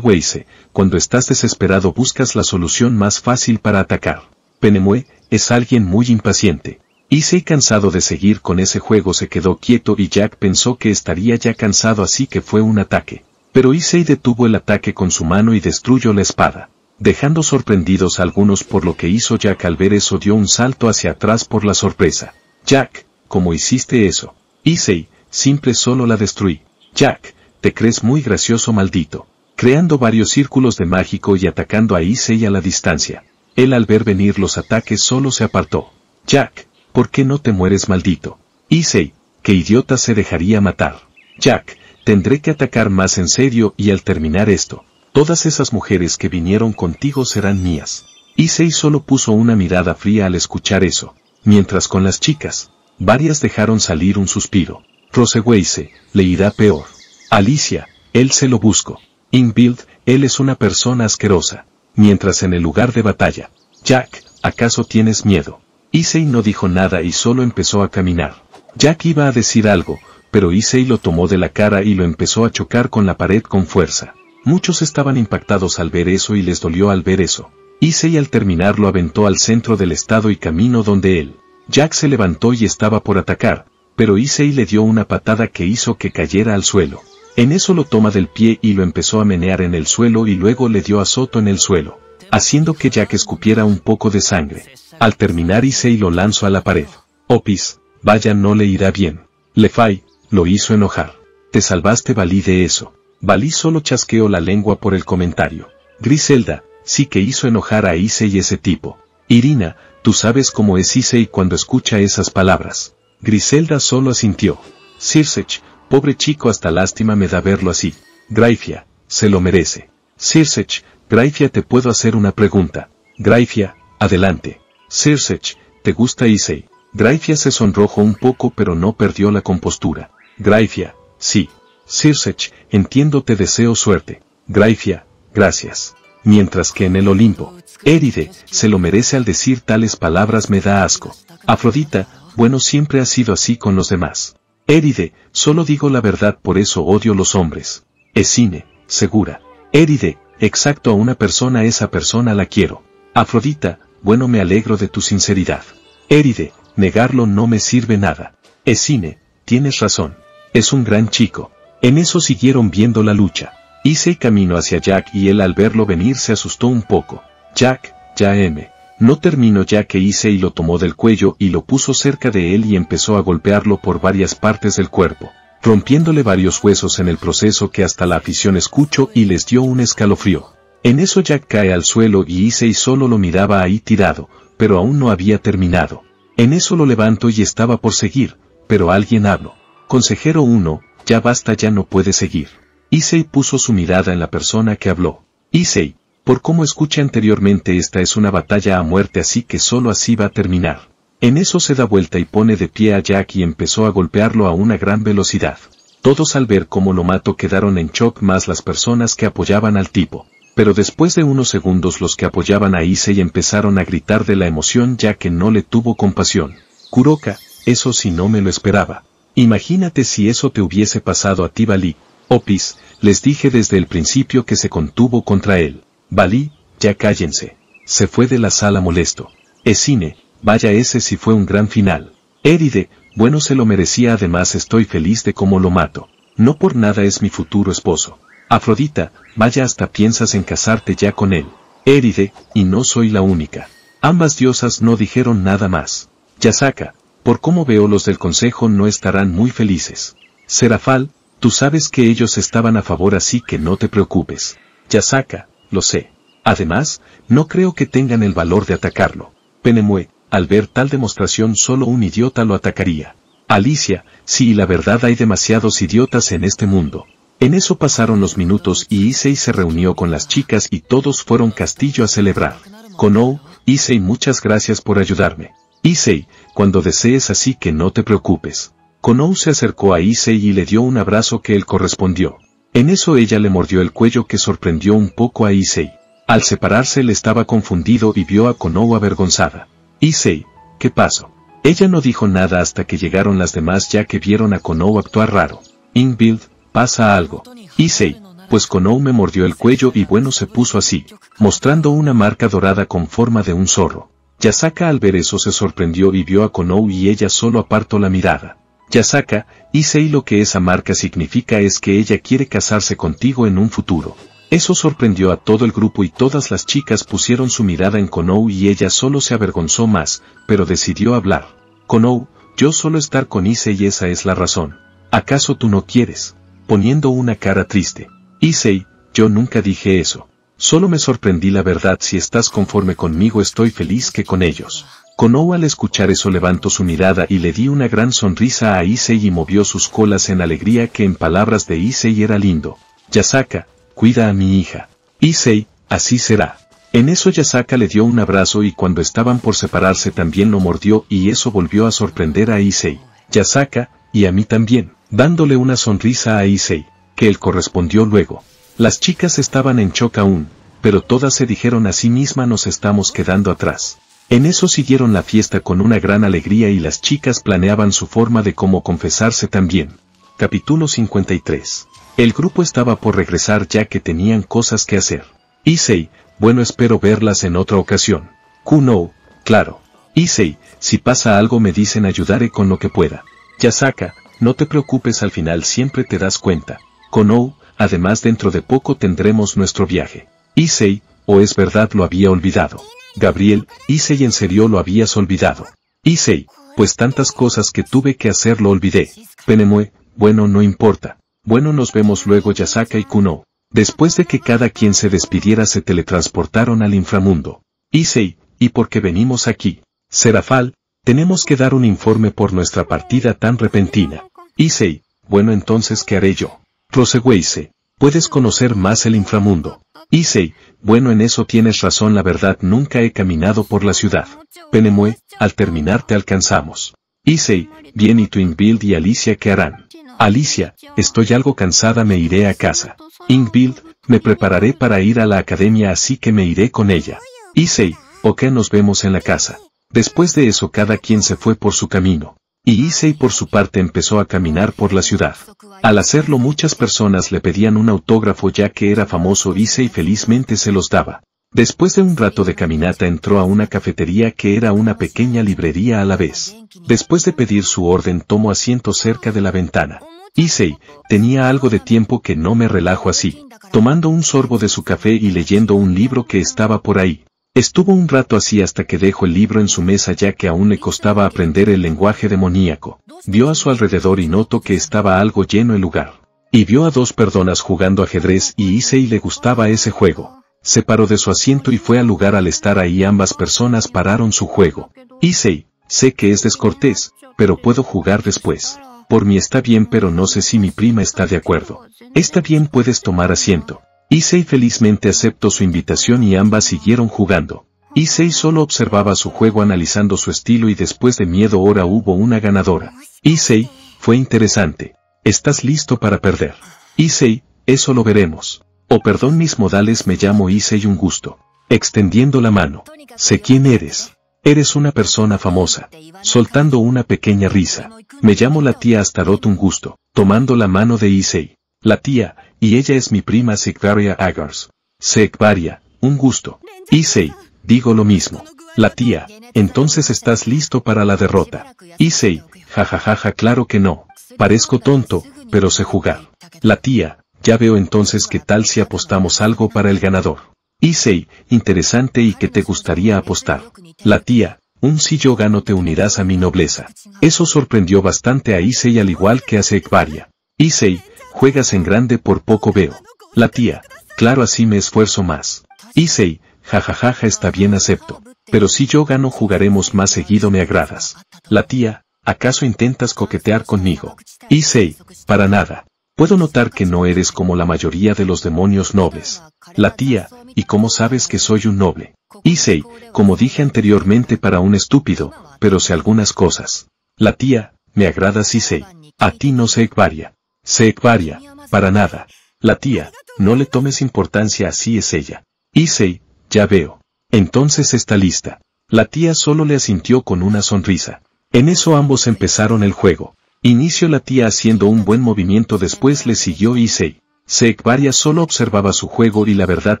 Weise, cuando estás desesperado buscas la solución más fácil para atacar. Penemue es alguien muy impaciente. Issei cansado de seguir con ese juego se quedó quieto y Jack pensó que estaría ya cansado así que fue un ataque. Pero Issei detuvo el ataque con su mano y destruyó la espada. Dejando sorprendidos algunos por lo que hizo Jack al ver eso dio un salto hacia atrás por la sorpresa. Jack, ¿cómo hiciste eso? Issei, simple solo la destruí. Jack, te crees muy gracioso maldito creando varios círculos de mágico y atacando a Issei a la distancia. Él al ver venir los ataques solo se apartó. Jack, ¿por qué no te mueres maldito? Issei, qué idiota se dejaría matar. Jack, tendré que atacar más en serio y al terminar esto, todas esas mujeres que vinieron contigo serán mías. Issei solo puso una mirada fría al escuchar eso, mientras con las chicas, varias dejaron salir un suspiro. se le irá peor. Alicia, él se lo buscó. Inbuilt, él es una persona asquerosa. Mientras en el lugar de batalla, Jack, ¿acaso tienes miedo? Issei no dijo nada y solo empezó a caminar. Jack iba a decir algo, pero Issei lo tomó de la cara y lo empezó a chocar con la pared con fuerza. Muchos estaban impactados al ver eso y les dolió al ver eso. Issei al terminar lo aventó al centro del estado y camino donde él. Jack se levantó y estaba por atacar, pero Issei le dio una patada que hizo que cayera al suelo. En eso lo toma del pie y lo empezó a menear en el suelo y luego le dio soto en el suelo, haciendo que Jack escupiera un poco de sangre. Al terminar y lo lanzó a la pared. Opis, oh, vaya no le irá bien. Lefai, lo hizo enojar. Te salvaste Valí de eso. Valí solo chasqueó la lengua por el comentario. Griselda, sí que hizo enojar a y ese tipo. Irina, tú sabes cómo es y cuando escucha esas palabras. Griselda solo asintió. Sirsech, Pobre chico, hasta lástima me da verlo así. Graifia, se lo merece. Sirsech, Graifia, te puedo hacer una pregunta. Graifia, adelante. Sirsech, ¿te gusta Issei? Graifia se sonrojó un poco pero no perdió la compostura. Graifia, sí. Sirsech, entiendo te deseo suerte. Graifia, gracias. Mientras que en el Olimpo, Éride, se lo merece al decir tales palabras me da asco. Afrodita, bueno siempre ha sido así con los demás. Éride, solo digo la verdad por eso odio los hombres. Esine, segura. Éride, exacto a una persona esa persona la quiero. Afrodita, bueno me alegro de tu sinceridad. Éride, negarlo no me sirve nada. Esine, tienes razón. Es un gran chico. En eso siguieron viendo la lucha. Hice camino hacia Jack y él al verlo venir se asustó un poco. Jack, ya M. No terminó ya que y lo tomó del cuello y lo puso cerca de él y empezó a golpearlo por varias partes del cuerpo, rompiéndole varios huesos en el proceso que hasta la afición escuchó y les dio un escalofrío. En eso Jack cae al suelo y Issei solo lo miraba ahí tirado, pero aún no había terminado. En eso lo levanto y estaba por seguir, pero alguien habló. Consejero 1, ya basta ya no puede seguir. Issei puso su mirada en la persona que habló. Issei, por como escuché anteriormente esta es una batalla a muerte así que solo así va a terminar. En eso se da vuelta y pone de pie a Jack y empezó a golpearlo a una gran velocidad. Todos al ver cómo lo mato quedaron en shock más las personas que apoyaban al tipo. Pero después de unos segundos los que apoyaban a y empezaron a gritar de la emoción ya que no le tuvo compasión. Kuroka, eso si no me lo esperaba. Imagínate si eso te hubiese pasado a ti Bali. Opis, les dije desde el principio que se contuvo contra él. Balí, ya cállense. Se fue de la sala molesto. Escine, vaya ese si fue un gran final. Éride, bueno se lo merecía además estoy feliz de cómo lo mato. No por nada es mi futuro esposo. Afrodita, vaya hasta piensas en casarte ya con él. Éride, y no soy la única. Ambas diosas no dijeron nada más. Yasaka, por cómo veo los del consejo no estarán muy felices. Serafal, tú sabes que ellos estaban a favor así que no te preocupes. Yasaka, lo sé. Además, no creo que tengan el valor de atacarlo. Penemue, al ver tal demostración solo un idiota lo atacaría. Alicia, sí, la verdad hay demasiados idiotas en este mundo. En eso pasaron los minutos y Issei se reunió con las chicas y todos fueron castillo a celebrar. Konou, Issei muchas gracias por ayudarme. Issei, cuando desees así que no te preocupes. Konou se acercó a Issei y le dio un abrazo que él correspondió. En eso ella le mordió el cuello que sorprendió un poco a Issei. Al separarse él estaba confundido y vio a Konoha avergonzada. Issei, ¿qué pasó? Ella no dijo nada hasta que llegaron las demás ya que vieron a Konoha actuar raro. Inbuild, pasa algo. Issei, pues Konoha me mordió el cuello y bueno se puso así, mostrando una marca dorada con forma de un zorro. Yasaka al ver eso se sorprendió y vio a Konoha y ella solo apartó la mirada. Yasaka, y lo que esa marca significa es que ella quiere casarse contigo en un futuro. Eso sorprendió a todo el grupo y todas las chicas pusieron su mirada en Konou y ella solo se avergonzó más, pero decidió hablar. Konou, yo solo estar con Isei esa es la razón. ¿Acaso tú no quieres? Poniendo una cara triste. Isei, yo nunca dije eso. Solo me sorprendí la verdad si estás conforme conmigo estoy feliz que con ellos. Konou al escuchar eso levantó su mirada y le di una gran sonrisa a Issei y movió sus colas en alegría que en palabras de Issei era lindo. Yasaka, cuida a mi hija. Issei, así será. En eso Yasaka le dio un abrazo y cuando estaban por separarse también lo mordió y eso volvió a sorprender a Issei. Yasaka, y a mí también, dándole una sonrisa a Issei, que él correspondió luego. Las chicas estaban en shock aún, pero todas se dijeron a sí misma nos estamos quedando atrás. En eso siguieron la fiesta con una gran alegría y las chicas planeaban su forma de cómo confesarse también. Capítulo 53. El grupo estaba por regresar ya que tenían cosas que hacer. Issei, bueno espero verlas en otra ocasión. Kuno, claro. Issei, si pasa algo me dicen ayudaré con lo que pueda. Yasaka, no te preocupes al final siempre te das cuenta. Kono, además dentro de poco tendremos nuestro viaje. Issei, o es verdad lo había olvidado. Gabriel, Issei en serio lo habías olvidado. Issei, pues tantas cosas que tuve que hacer lo olvidé. Penemue, bueno no importa. Bueno nos vemos luego Yasaka y Kuno. Después de que cada quien se despidiera se teletransportaron al inframundo. Issei, ¿y por qué venimos aquí? Serafal, tenemos que dar un informe por nuestra partida tan repentina. Issei, bueno entonces ¿qué haré yo? Roseweise, puedes conocer más el inframundo. Isei, bueno en eso tienes razón la verdad nunca he caminado por la ciudad. Penemue, al terminar te alcanzamos. Isei, bien y build y Alicia qué harán. Alicia, estoy algo cansada me iré a casa. Ingvild, me prepararé para ir a la academia así que me iré con ella. Issei, ok nos vemos en la casa. Después de eso cada quien se fue por su camino. Y Issei por su parte empezó a caminar por la ciudad. Al hacerlo muchas personas le pedían un autógrafo ya que era famoso Issei felizmente se los daba. Después de un rato de caminata entró a una cafetería que era una pequeña librería a la vez. Después de pedir su orden tomó asiento cerca de la ventana. Issei, tenía algo de tiempo que no me relajo así, tomando un sorbo de su café y leyendo un libro que estaba por ahí. Estuvo un rato así hasta que dejó el libro en su mesa ya que aún le costaba aprender el lenguaje demoníaco. Vio a su alrededor y notó que estaba algo lleno el lugar. Y vio a dos personas jugando ajedrez y y le gustaba ese juego. Se paró de su asiento y fue al lugar al estar ahí ambas personas pararon su juego. Isei, sé que es descortés, pero puedo jugar después. Por mí está bien pero no sé si mi prima está de acuerdo. Está bien puedes tomar asiento. Issei felizmente aceptó su invitación y ambas siguieron jugando. Issei solo observaba su juego analizando su estilo y después de miedo ahora hubo una ganadora. Issei, fue interesante. Estás listo para perder. Issei, eso lo veremos. O oh, perdón mis modales me llamo Issei un gusto. Extendiendo la mano. Sé quién eres. Eres una persona famosa. Soltando una pequeña risa. Me llamo la tía Astaroth un gusto. Tomando la mano de Issei. La tía, y ella es mi prima Sekvaria Agars. Sekvaria, un gusto. Issei, digo lo mismo. La tía, entonces estás listo para la derrota. Issei, jajajaja, claro que no. Parezco tonto, pero sé jugar. La tía, ya veo entonces qué tal si apostamos algo para el ganador. Issei, interesante y que te gustaría apostar. La tía, un si yo gano te unirás a mi nobleza. Eso sorprendió bastante a Issei al igual que a Sekvaria. Issei, Juegas en grande por poco veo. La tía. Claro así me esfuerzo más. Issei, jajajaja está bien acepto. Pero si yo gano jugaremos más seguido me agradas. La tía, ¿acaso intentas coquetear conmigo? Isei, para nada. Puedo notar que no eres como la mayoría de los demonios nobles. La tía, ¿y cómo sabes que soy un noble? Isei, como dije anteriormente para un estúpido, pero sé algunas cosas. La tía, me agradas Isei. A ti no sé varia. Secvaria, para nada. La tía, no le tomes importancia así es ella. Issei, ya veo. Entonces está lista. La tía solo le asintió con una sonrisa. En eso ambos empezaron el juego. Inicio la tía haciendo un buen movimiento después le siguió Issei. Seekvaria solo observaba su juego y la verdad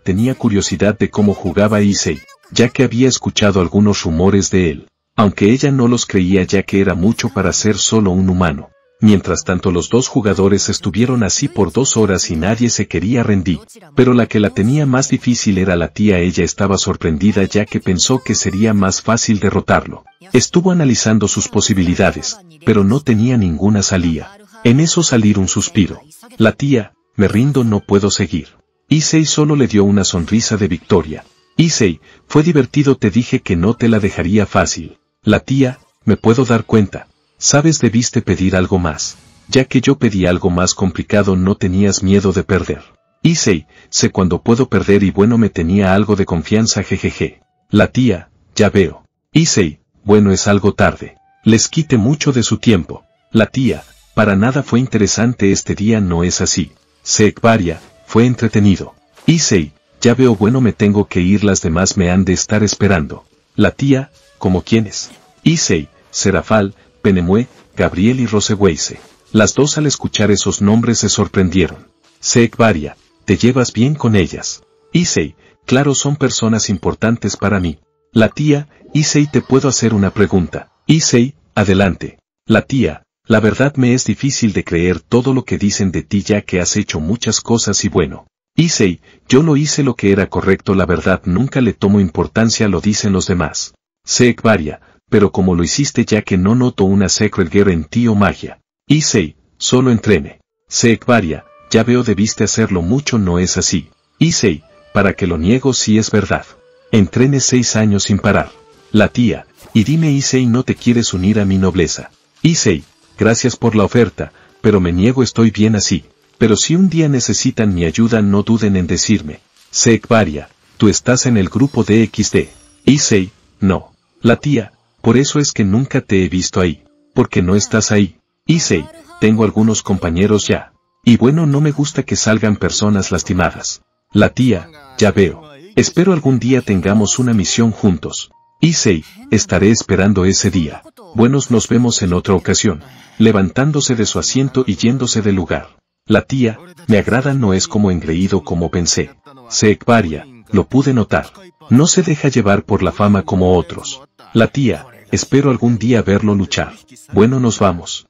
tenía curiosidad de cómo jugaba Issei, ya que había escuchado algunos rumores de él, aunque ella no los creía ya que era mucho para ser solo un humano. Mientras tanto los dos jugadores estuvieron así por dos horas y nadie se quería rendir, pero la que la tenía más difícil era la tía. Ella estaba sorprendida ya que pensó que sería más fácil derrotarlo. Estuvo analizando sus posibilidades, pero no tenía ninguna salida. En eso salir un suspiro. La tía, me rindo no puedo seguir. Issei solo le dio una sonrisa de victoria. Issei, fue divertido te dije que no te la dejaría fácil. La tía, me puedo dar cuenta, Sabes debiste pedir algo más, ya que yo pedí algo más complicado no tenías miedo de perder. Isei, sé cuando puedo perder y bueno me tenía algo de confianza jejeje. La tía, ya veo. Isei, bueno es algo tarde. Les quite mucho de su tiempo. La tía, para nada fue interesante este día no es así. Se fue entretenido. Isei, ya veo bueno me tengo que ir las demás me han de estar esperando. La tía, como quienes. Isei, Serafal, Penemue, Gabriel y Roseweise. Las dos al escuchar esos nombres se sorprendieron. varia, te llevas bien con ellas. «Isei, claro son personas importantes para mí. La tía, Issei te puedo hacer una pregunta. Issei, adelante. La tía, la verdad me es difícil de creer todo lo que dicen de ti ya que has hecho muchas cosas y bueno. «Isei, yo no hice lo que era correcto la verdad nunca le tomo importancia lo dicen los demás. varia, pero como lo hiciste ya que no noto una Secret Guerra en ti o oh magia. Issei, solo entrene. Se ya veo debiste hacerlo mucho no es así. Issei, para que lo niego si es verdad. Entrene seis años sin parar. La tía, y dime Issei no te quieres unir a mi nobleza. Issei, gracias por la oferta, pero me niego estoy bien así. Pero si un día necesitan mi ayuda no duden en decirme. Sekvaria, tú estás en el grupo de XD. Issei, no. La tía, por eso es que nunca te he visto ahí, porque no estás ahí. Issei, tengo algunos compañeros ya. Y bueno, no me gusta que salgan personas lastimadas. La tía, ya veo. Espero algún día tengamos una misión juntos. Isei, estaré esperando ese día. Buenos nos vemos en otra ocasión. Levantándose de su asiento y yéndose del lugar. La tía, me agrada no es como engreído como pensé. Se varia, lo pude notar. No se deja llevar por la fama como otros. La tía, Espero algún día verlo luchar. Bueno, nos vamos.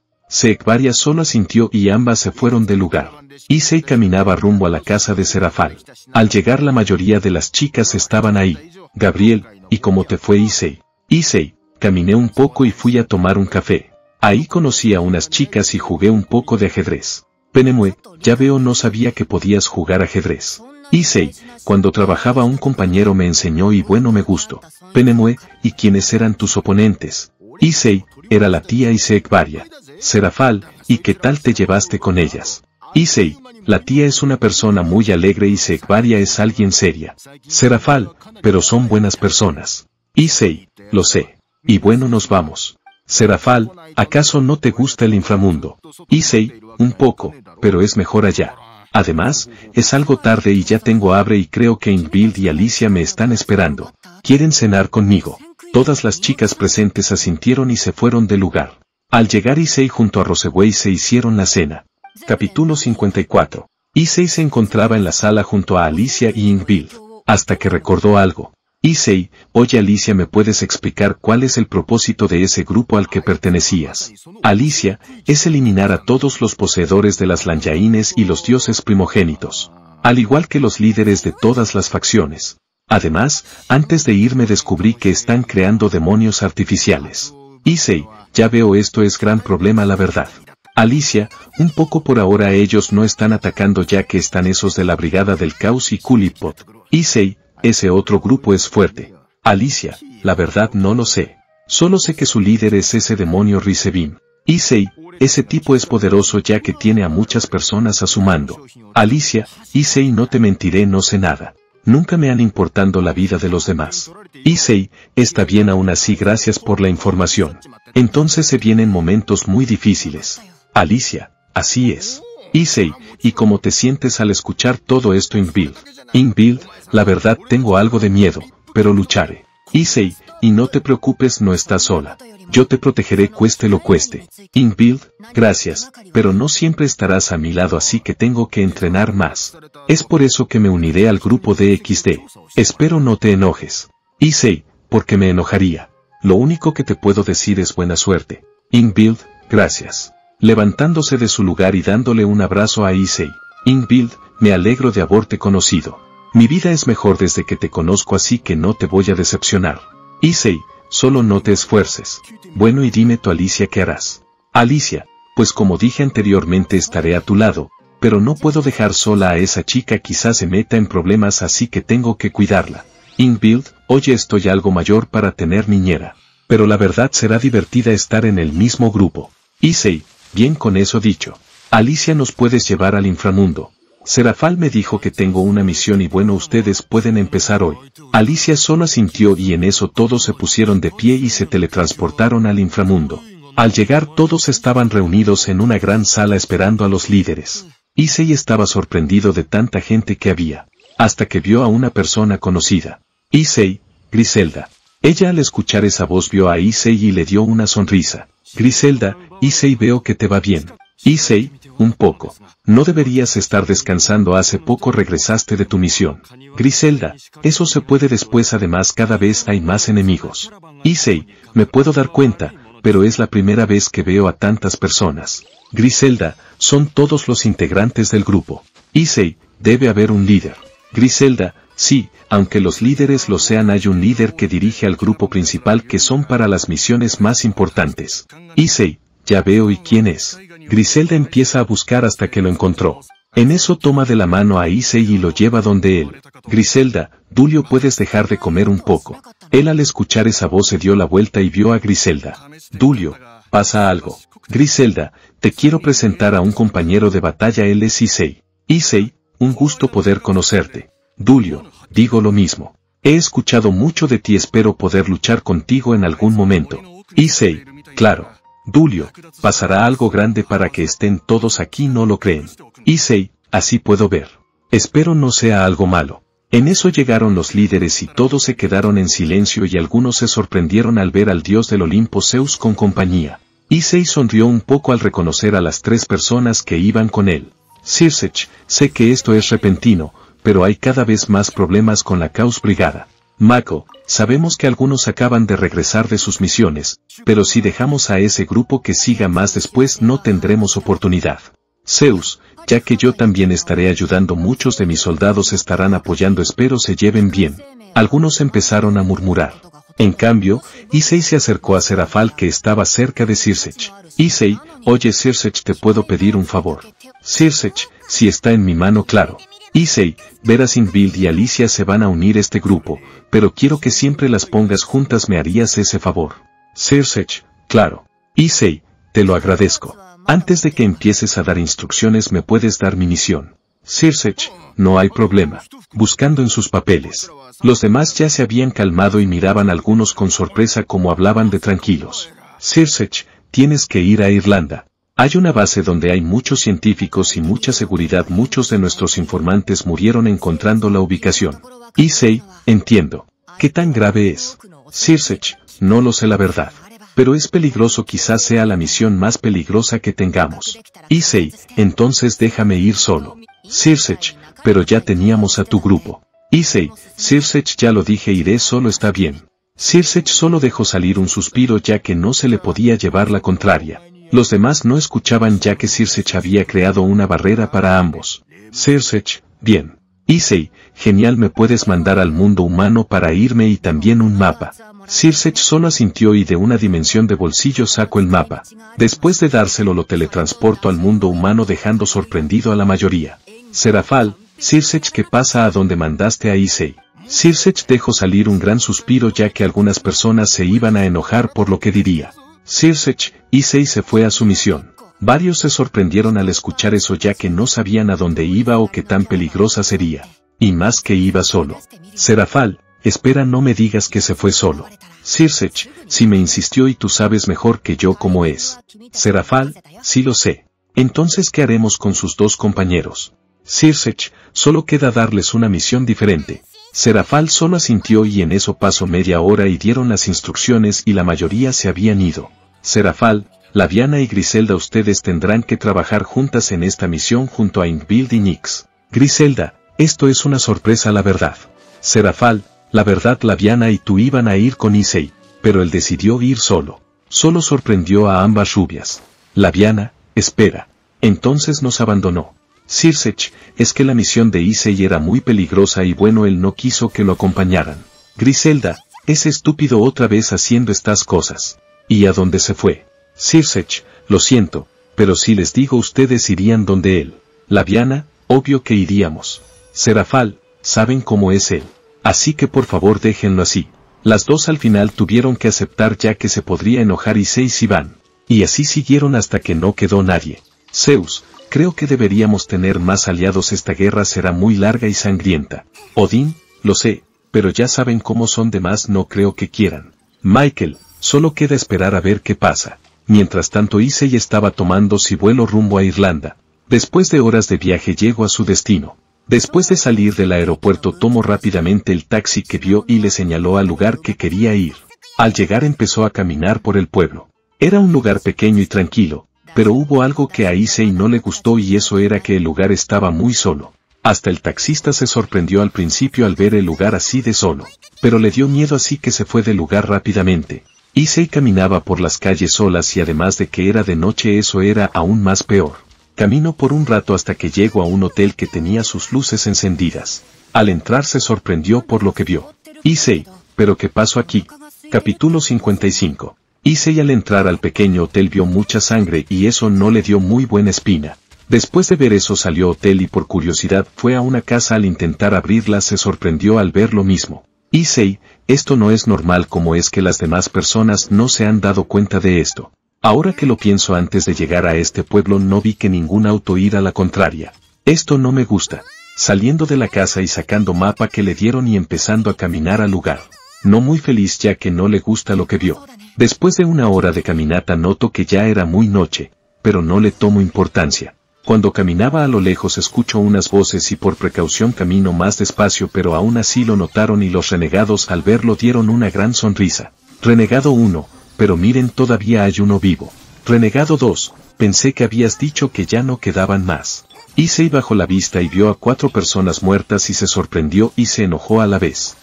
varias solo sintió y ambas se fueron del lugar. Issei caminaba rumbo a la casa de Serafal. Al llegar la mayoría de las chicas estaban ahí. Gabriel, ¿y cómo te fue Issei? Issei, caminé un poco y fui a tomar un café. Ahí conocí a unas chicas y jugué un poco de ajedrez. Penemue, ya veo no sabía que podías jugar ajedrez. Isei, cuando trabajaba un compañero me enseñó y bueno me gustó. Penemue, ¿y quiénes eran tus oponentes? Isei, era la tía Issei Varia. Serafal, ¿y qué tal te llevaste con ellas? Isei, la tía es una persona muy alegre y Isekvaria es alguien seria. Serafal, pero son buenas personas. Isei, lo sé. Y bueno nos vamos. Serafal, ¿acaso no te gusta el inframundo? Isei, un poco, pero es mejor allá. Además, es algo tarde y ya tengo abre y creo que Inbill y Alicia me están esperando. Quieren cenar conmigo. Todas las chicas presentes asintieron y se fueron del lugar. Al llegar Issei junto a Roseway se hicieron la cena. Capítulo 54. Issei se encontraba en la sala junto a Alicia y Ingvild, hasta que recordó algo. Isei, oye Alicia, ¿me puedes explicar cuál es el propósito de ese grupo al que pertenecías? Alicia, es eliminar a todos los poseedores de las lanyaines y los dioses primogénitos, al igual que los líderes de todas las facciones. Además, antes de irme descubrí que están creando demonios artificiales. Isei, ya veo esto es gran problema la verdad. Alicia, un poco por ahora ellos no están atacando ya que están esos de la Brigada del Caos y Kulipot. Issei, ese otro grupo es fuerte. Alicia, la verdad no lo sé. Solo sé que su líder es ese demonio Risebim. Isei, ese tipo es poderoso ya que tiene a muchas personas a su mando. Alicia, Issei no te mentiré no sé nada. Nunca me han importado la vida de los demás. Issei, está bien aún así gracias por la información. Entonces se vienen momentos muy difíciles. Alicia, así es. Isei, ¿y cómo te sientes al escuchar todo esto Inbuild. Inbuild, la verdad tengo algo de miedo, pero lucharé. Issei, y no te preocupes no estás sola. Yo te protegeré cueste lo cueste. Inbuild, gracias, pero no siempre estarás a mi lado así que tengo que entrenar más. Es por eso que me uniré al grupo de XD. Espero no te enojes. Issei, porque me enojaría. Lo único que te puedo decir es buena suerte. Inbuild, gracias levantándose de su lugar y dándole un abrazo a Issei. Ingbild, me alegro de haberte conocido. Mi vida es mejor desde que te conozco así que no te voy a decepcionar. Issei, solo no te esfuerces. Bueno y dime tu Alicia qué harás. Alicia, pues como dije anteriormente estaré a tu lado, pero no puedo dejar sola a esa chica quizás se meta en problemas así que tengo que cuidarla. Ingbild, oye estoy algo mayor para tener niñera. Pero la verdad será divertida estar en el mismo grupo. Issei, Bien con eso dicho. Alicia nos puedes llevar al inframundo. Serafal me dijo que tengo una misión y bueno ustedes pueden empezar hoy. Alicia solo asintió y en eso todos se pusieron de pie y se teletransportaron al inframundo. Al llegar todos estaban reunidos en una gran sala esperando a los líderes. Issei estaba sorprendido de tanta gente que había, hasta que vio a una persona conocida. Issei, Griselda. Ella al escuchar esa voz vio a Issei y le dio una sonrisa. Griselda, Isei veo que te va bien. Isei, un poco. No deberías estar descansando hace poco regresaste de tu misión. Griselda, eso se puede después además cada vez hay más enemigos. Isei, me puedo dar cuenta, pero es la primera vez que veo a tantas personas. Griselda, son todos los integrantes del grupo. Isei, debe haber un líder. Griselda, Sí, aunque los líderes lo sean hay un líder que dirige al grupo principal que son para las misiones más importantes. Issei, ya veo y quién es. Griselda empieza a buscar hasta que lo encontró. En eso toma de la mano a Issei y lo lleva donde él. Griselda, Dulio puedes dejar de comer un poco. Él al escuchar esa voz se dio la vuelta y vio a Griselda. Dulio, pasa algo. Griselda, te quiero presentar a un compañero de batalla él es Issei. Issei, un gusto poder conocerte. Dulio, digo lo mismo. He escuchado mucho de ti, espero poder luchar contigo en algún momento. Issei, claro. Dulio, pasará algo grande para que estén todos aquí, no lo creen. Issei, así puedo ver. Espero no sea algo malo. En eso llegaron los líderes y todos se quedaron en silencio y algunos se sorprendieron al ver al dios del Olimpo Zeus con compañía. Isei sonrió un poco al reconocer a las tres personas que iban con él. Sirsech, sé que esto es repentino, pero hay cada vez más problemas con la Caos Brigada. Mako, sabemos que algunos acaban de regresar de sus misiones, pero si dejamos a ese grupo que siga más después no tendremos oportunidad. Zeus, ya que yo también estaré ayudando muchos de mis soldados estarán apoyando espero se lleven bien. Algunos empezaron a murmurar. En cambio, Issei se acercó a Serafal que estaba cerca de Sirsech. Issei, oye Sirsech te puedo pedir un favor. Sirsech, si está en mi mano claro. Issei, Vera Sinfield y Alicia se van a unir este grupo, pero quiero que siempre las pongas juntas me harías ese favor. Circech, claro. Issei, te lo agradezco. Antes de que empieces a dar instrucciones me puedes dar mi misión. Circech, no hay problema. Buscando en sus papeles. Los demás ya se habían calmado y miraban algunos con sorpresa como hablaban de tranquilos. Cersech, tienes que ir a Irlanda. Hay una base donde hay muchos científicos y mucha seguridad. Muchos de nuestros informantes murieron encontrando la ubicación. Issei, entiendo. ¿Qué tan grave es? Sirsech, no lo sé la verdad. Pero es peligroso quizás sea la misión más peligrosa que tengamos. Issei, entonces déjame ir solo. Sirsech, pero ya teníamos a tu grupo. Issei, Sirsech ya lo dije iré solo está bien. Sirsech solo dejó salir un suspiro ya que no se le podía llevar la contraria. Los demás no escuchaban ya que Circech había creado una barrera para ambos. Circech, bien. Isei, genial me puedes mandar al mundo humano para irme y también un mapa. Circech solo asintió y de una dimensión de bolsillo saco el mapa. Después de dárselo lo teletransporto al mundo humano dejando sorprendido a la mayoría. Serafal, Sirsech que pasa a donde mandaste a Isei. Circech dejó salir un gran suspiro ya que algunas personas se iban a enojar por lo que diría. Sirsech, y se fue a su misión. Varios se sorprendieron al escuchar eso ya que no sabían a dónde iba o qué tan peligrosa sería. Y más que iba solo. Serafal, espera no me digas que se fue solo. Sirsech, si me insistió y tú sabes mejor que yo cómo es. Serafal, sí lo sé. Entonces ¿qué haremos con sus dos compañeros? Sirsech, solo queda darles una misión diferente. Serafal solo asintió y en eso pasó media hora y dieron las instrucciones y la mayoría se habían ido. Serafal, Laviana y Griselda ustedes tendrán que trabajar juntas en esta misión junto a Ingvild y Nix. Griselda, esto es una sorpresa la verdad. Serafal, la verdad Laviana y tú iban a ir con Issei, pero él decidió ir solo. Solo sorprendió a ambas rubias. Laviana, espera. Entonces nos abandonó. Sirsech, es que la misión de Issei era muy peligrosa y bueno él no quiso que lo acompañaran. Griselda, es estúpido otra vez haciendo estas cosas. ¿Y a dónde se fue? Sirsech, lo siento, pero si les digo ustedes irían donde él. Laviana, obvio que iríamos. Serafal, saben cómo es él. Así que por favor déjenlo así. Las dos al final tuvieron que aceptar ya que se podría enojar Issei si van. Y así siguieron hasta que no quedó nadie. Zeus, Creo que deberíamos tener más aliados. Esta guerra será muy larga y sangrienta. Odín, lo sé, pero ya saben cómo son demás no creo que quieran. Michael, solo queda esperar a ver qué pasa. Mientras tanto y estaba tomando si vuelo rumbo a Irlanda. Después de horas de viaje llego a su destino. Después de salir del aeropuerto tomó rápidamente el taxi que vio y le señaló al lugar que quería ir. Al llegar empezó a caminar por el pueblo. Era un lugar pequeño y tranquilo, pero hubo algo que a Isei no le gustó y eso era que el lugar estaba muy solo. Hasta el taxista se sorprendió al principio al ver el lugar así de solo, pero le dio miedo así que se fue del lugar rápidamente. Issei caminaba por las calles solas y además de que era de noche eso era aún más peor. Camino por un rato hasta que llegó a un hotel que tenía sus luces encendidas. Al entrar se sorprendió por lo que vio. Isei, pero ¿qué pasó aquí? Capítulo 55 Issei al entrar al pequeño hotel vio mucha sangre y eso no le dio muy buena espina. Después de ver eso salió hotel y por curiosidad fue a una casa al intentar abrirla se sorprendió al ver lo mismo. Issei, esto no es normal como es que las demás personas no se han dado cuenta de esto. Ahora que lo pienso antes de llegar a este pueblo no vi que ningún auto ir a la contraria. Esto no me gusta. Saliendo de la casa y sacando mapa que le dieron y empezando a caminar al lugar. No muy feliz ya que no le gusta lo que vio. Después de una hora de caminata noto que ya era muy noche, pero no le tomo importancia. Cuando caminaba a lo lejos escucho unas voces y por precaución camino más despacio pero aún así lo notaron y los renegados al verlo dieron una gran sonrisa. Renegado 1, pero miren todavía hay uno vivo. Renegado 2, pensé que habías dicho que ya no quedaban más. Isei bajó la vista y vio a cuatro personas muertas y se sorprendió y se enojó a la vez.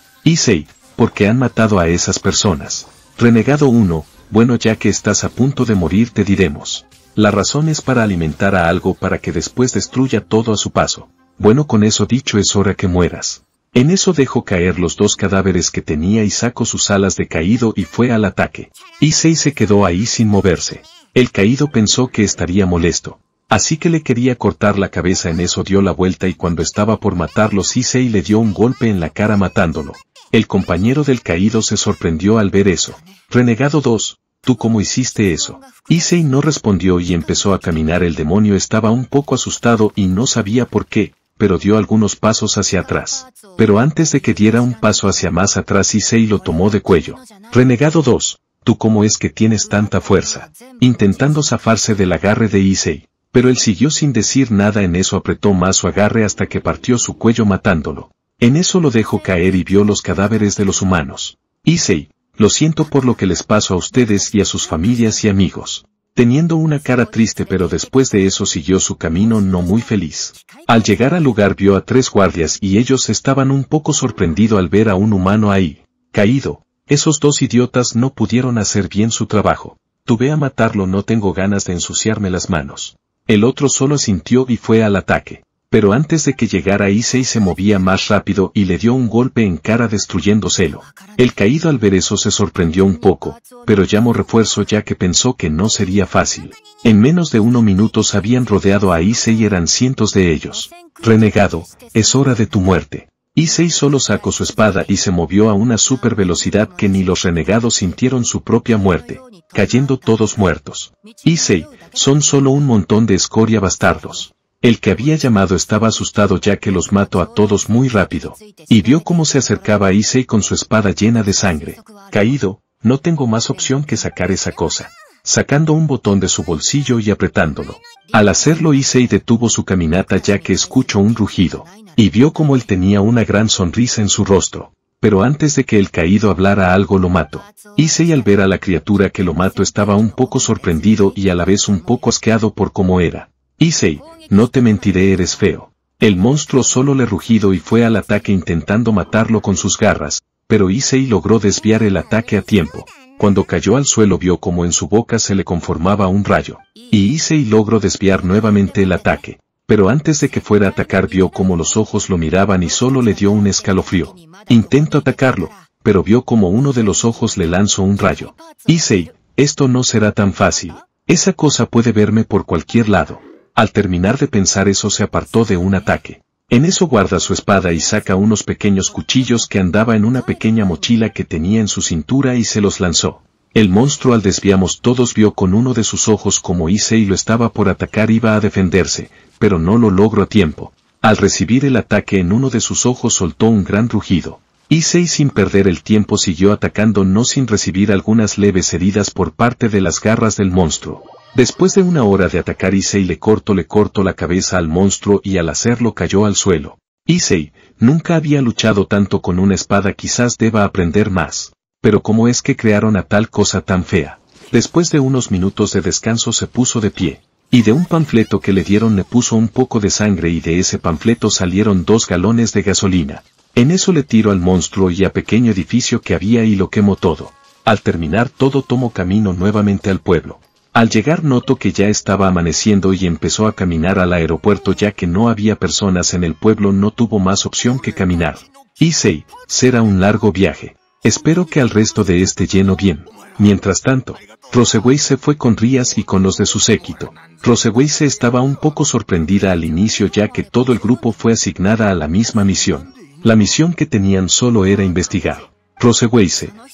¿por qué han matado a esas personas. Renegado 1, bueno ya que estás a punto de morir te diremos. La razón es para alimentar a algo para que después destruya todo a su paso. Bueno con eso dicho es hora que mueras. En eso dejó caer los dos cadáveres que tenía y sacó sus alas de caído y fue al ataque. 6 se quedó ahí sin moverse. El caído pensó que estaría molesto. Así que le quería cortar la cabeza en eso dio la vuelta y cuando estaba por matarlo Issei le dio un golpe en la cara matándolo. El compañero del caído se sorprendió al ver eso. Renegado 2, ¿tú cómo hiciste eso? Issei no respondió y empezó a caminar el demonio estaba un poco asustado y no sabía por qué, pero dio algunos pasos hacia atrás. Pero antes de que diera un paso hacia más atrás Issei lo tomó de cuello. Renegado 2, ¿tú cómo es que tienes tanta fuerza? Intentando zafarse del agarre de Issei. Pero él siguió sin decir nada en eso apretó más su agarre hasta que partió su cuello matándolo. En eso lo dejó caer y vio los cadáveres de los humanos. Issei, lo siento por lo que les paso a ustedes y a sus familias y amigos. Teniendo una cara triste pero después de eso siguió su camino no muy feliz. Al llegar al lugar vio a tres guardias y ellos estaban un poco sorprendidos al ver a un humano ahí, caído. Esos dos idiotas no pudieron hacer bien su trabajo. Tuve a matarlo no tengo ganas de ensuciarme las manos. El otro solo sintió y fue al ataque. Pero antes de que llegara Issei se movía más rápido y le dio un golpe en cara destruyéndoselo. El caído al ver eso se sorprendió un poco, pero llamó refuerzo ya que pensó que no sería fácil. En menos de uno minutos habían rodeado a Issei y eran cientos de ellos. Renegado, es hora de tu muerte. Issei solo sacó su espada y se movió a una super velocidad que ni los renegados sintieron su propia muerte, cayendo todos muertos. Issei, son solo un montón de escoria bastardos. El que había llamado estaba asustado ya que los mató a todos muy rápido, y vio cómo se acercaba a con su espada llena de sangre. Caído, no tengo más opción que sacar esa cosa. Sacando un botón de su bolsillo y apretándolo. Al hacerlo Issei detuvo su caminata ya que escuchó un rugido y vio como él tenía una gran sonrisa en su rostro. Pero antes de que el caído hablara algo lo mato. Issei al ver a la criatura que lo mato estaba un poco sorprendido y a la vez un poco asqueado por cómo era. Issei, no te mentiré eres feo. El monstruo solo le rugido y fue al ataque intentando matarlo con sus garras, pero Issei logró desviar el ataque a tiempo. Cuando cayó al suelo vio como en su boca se le conformaba un rayo, y Issei logró desviar nuevamente el ataque pero antes de que fuera a atacar vio cómo los ojos lo miraban y solo le dio un escalofrío. Intento atacarlo, pero vio como uno de los ojos le lanzó un rayo. Issei, esto no será tan fácil. Esa cosa puede verme por cualquier lado. Al terminar de pensar eso se apartó de un ataque. En eso guarda su espada y saca unos pequeños cuchillos que andaba en una pequeña mochila que tenía en su cintura y se los lanzó. El monstruo al desviamos todos vio con uno de sus ojos como Issei lo estaba por atacar iba a defenderse, pero no lo logró a tiempo. Al recibir el ataque en uno de sus ojos soltó un gran rugido. Issei sin perder el tiempo siguió atacando no sin recibir algunas leves heridas por parte de las garras del monstruo. Después de una hora de atacar Issei le corto le cortó la cabeza al monstruo y al hacerlo cayó al suelo. Issei, nunca había luchado tanto con una espada quizás deba aprender más. Pero ¿cómo es que crearon a tal cosa tan fea? Después de unos minutos de descanso se puso de pie. Y de un panfleto que le dieron le puso un poco de sangre y de ese panfleto salieron dos galones de gasolina. En eso le tiro al monstruo y a pequeño edificio que había y lo quemo todo. Al terminar todo tomo camino nuevamente al pueblo. Al llegar noto que ya estaba amaneciendo y empezó a caminar al aeropuerto ya que no había personas en el pueblo no tuvo más opción que caminar. Y Hice, será un largo viaje. Espero que al resto de este lleno bien. Mientras tanto, Roseway se fue con Rías y con los de su séquito. Roseway estaba un poco sorprendida al inicio ya que todo el grupo fue asignada a la misma misión. La misión que tenían solo era investigar. Roseway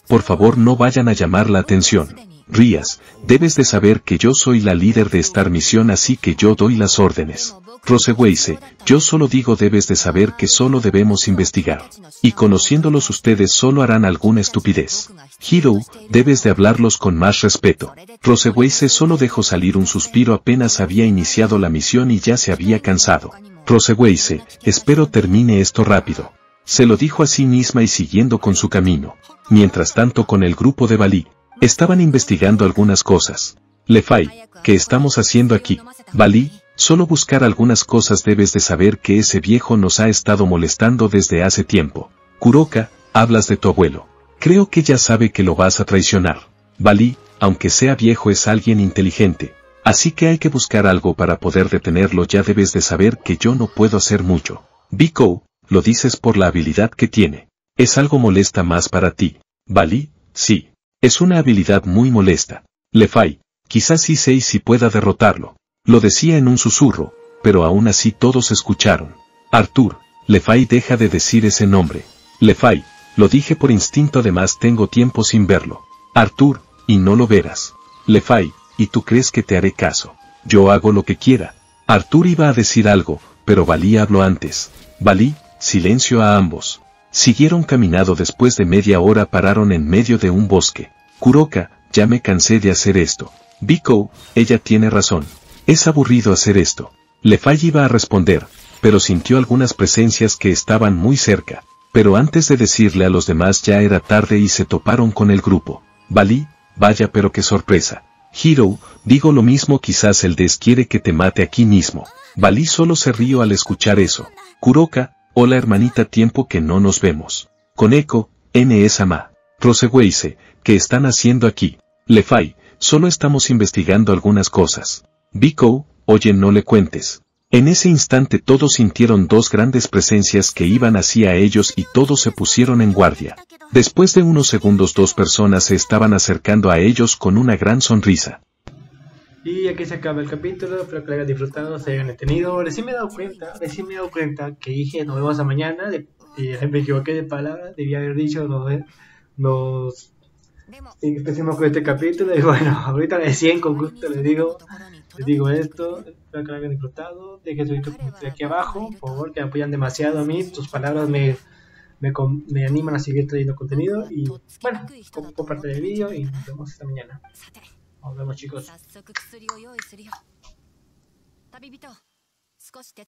por favor no vayan a llamar la atención. Rías, debes de saber que yo soy la líder de esta misión así que yo doy las órdenes. Roseweise, yo solo digo debes de saber que solo debemos investigar. Y conociéndolos ustedes solo harán alguna estupidez. Hiro, debes de hablarlos con más respeto. Roseweise solo dejó salir un suspiro apenas había iniciado la misión y ya se había cansado. Roseweise, espero termine esto rápido. Se lo dijo a sí misma y siguiendo con su camino. Mientras tanto con el grupo de Bali, Estaban investigando algunas cosas. Lefai, ¿qué estamos haciendo aquí? Bali, solo buscar algunas cosas debes de saber que ese viejo nos ha estado molestando desde hace tiempo. Kuroka, hablas de tu abuelo. Creo que ya sabe que lo vas a traicionar. Bali, aunque sea viejo es alguien inteligente, así que hay que buscar algo para poder detenerlo ya debes de saber que yo no puedo hacer mucho. Biko, lo dices por la habilidad que tiene. Es algo molesta más para ti. Bali, sí. Es una habilidad muy molesta. Le quizás sí sé y si pueda derrotarlo. Lo decía en un susurro, pero aún así todos escucharon. Arthur, Lefay deja de decir ese nombre. Lefay, lo dije por instinto además tengo tiempo sin verlo. Arthur, y no lo verás. Lefay, y tú crees que te haré caso. Yo hago lo que quiera. Arthur iba a decir algo, pero Valí habló antes. Valí, silencio a ambos. Siguieron caminando después de media hora pararon en medio de un bosque. Kuroka, ya me cansé de hacer esto. Biko, ella tiene razón. Es aburrido hacer esto. Lefay iba a responder, pero sintió algunas presencias que estaban muy cerca. Pero antes de decirle a los demás ya era tarde y se toparon con el grupo. Bali, vaya pero qué sorpresa. Hiro, digo lo mismo quizás el des quiere que te mate aquí mismo. Bali solo se rió al escuchar eso. Kuroka, Hola hermanita, tiempo que no nos vemos. Con eco, N ama. ¿qué están haciendo aquí? Lefai, solo estamos investigando algunas cosas. Biko, oye, no le cuentes. En ese instante todos sintieron dos grandes presencias que iban hacia ellos y todos se pusieron en guardia. Después de unos segundos dos personas se estaban acercando a ellos con una gran sonrisa. Y aquí se acaba el capítulo, espero que lo hayan disfrutado, se hayan entretenido. Recién sí me he dado cuenta, recién sí me he dado cuenta que dije nos vemos a mañana, Y me equivoqué de palabra, debía haber dicho eh, nos, nos empecemos con este capítulo y bueno, ahorita recién con gusto les digo, les digo esto, espero que lo hayan disfrutado, dejen su de aquí abajo, por favor, que me apoyan demasiado a mí, tus palabras me, me, me animan a seguir trayendo contenido y bueno, comparte el vídeo y nos vemos esta mañana. 早速薬を用意するよ。旅人、少し手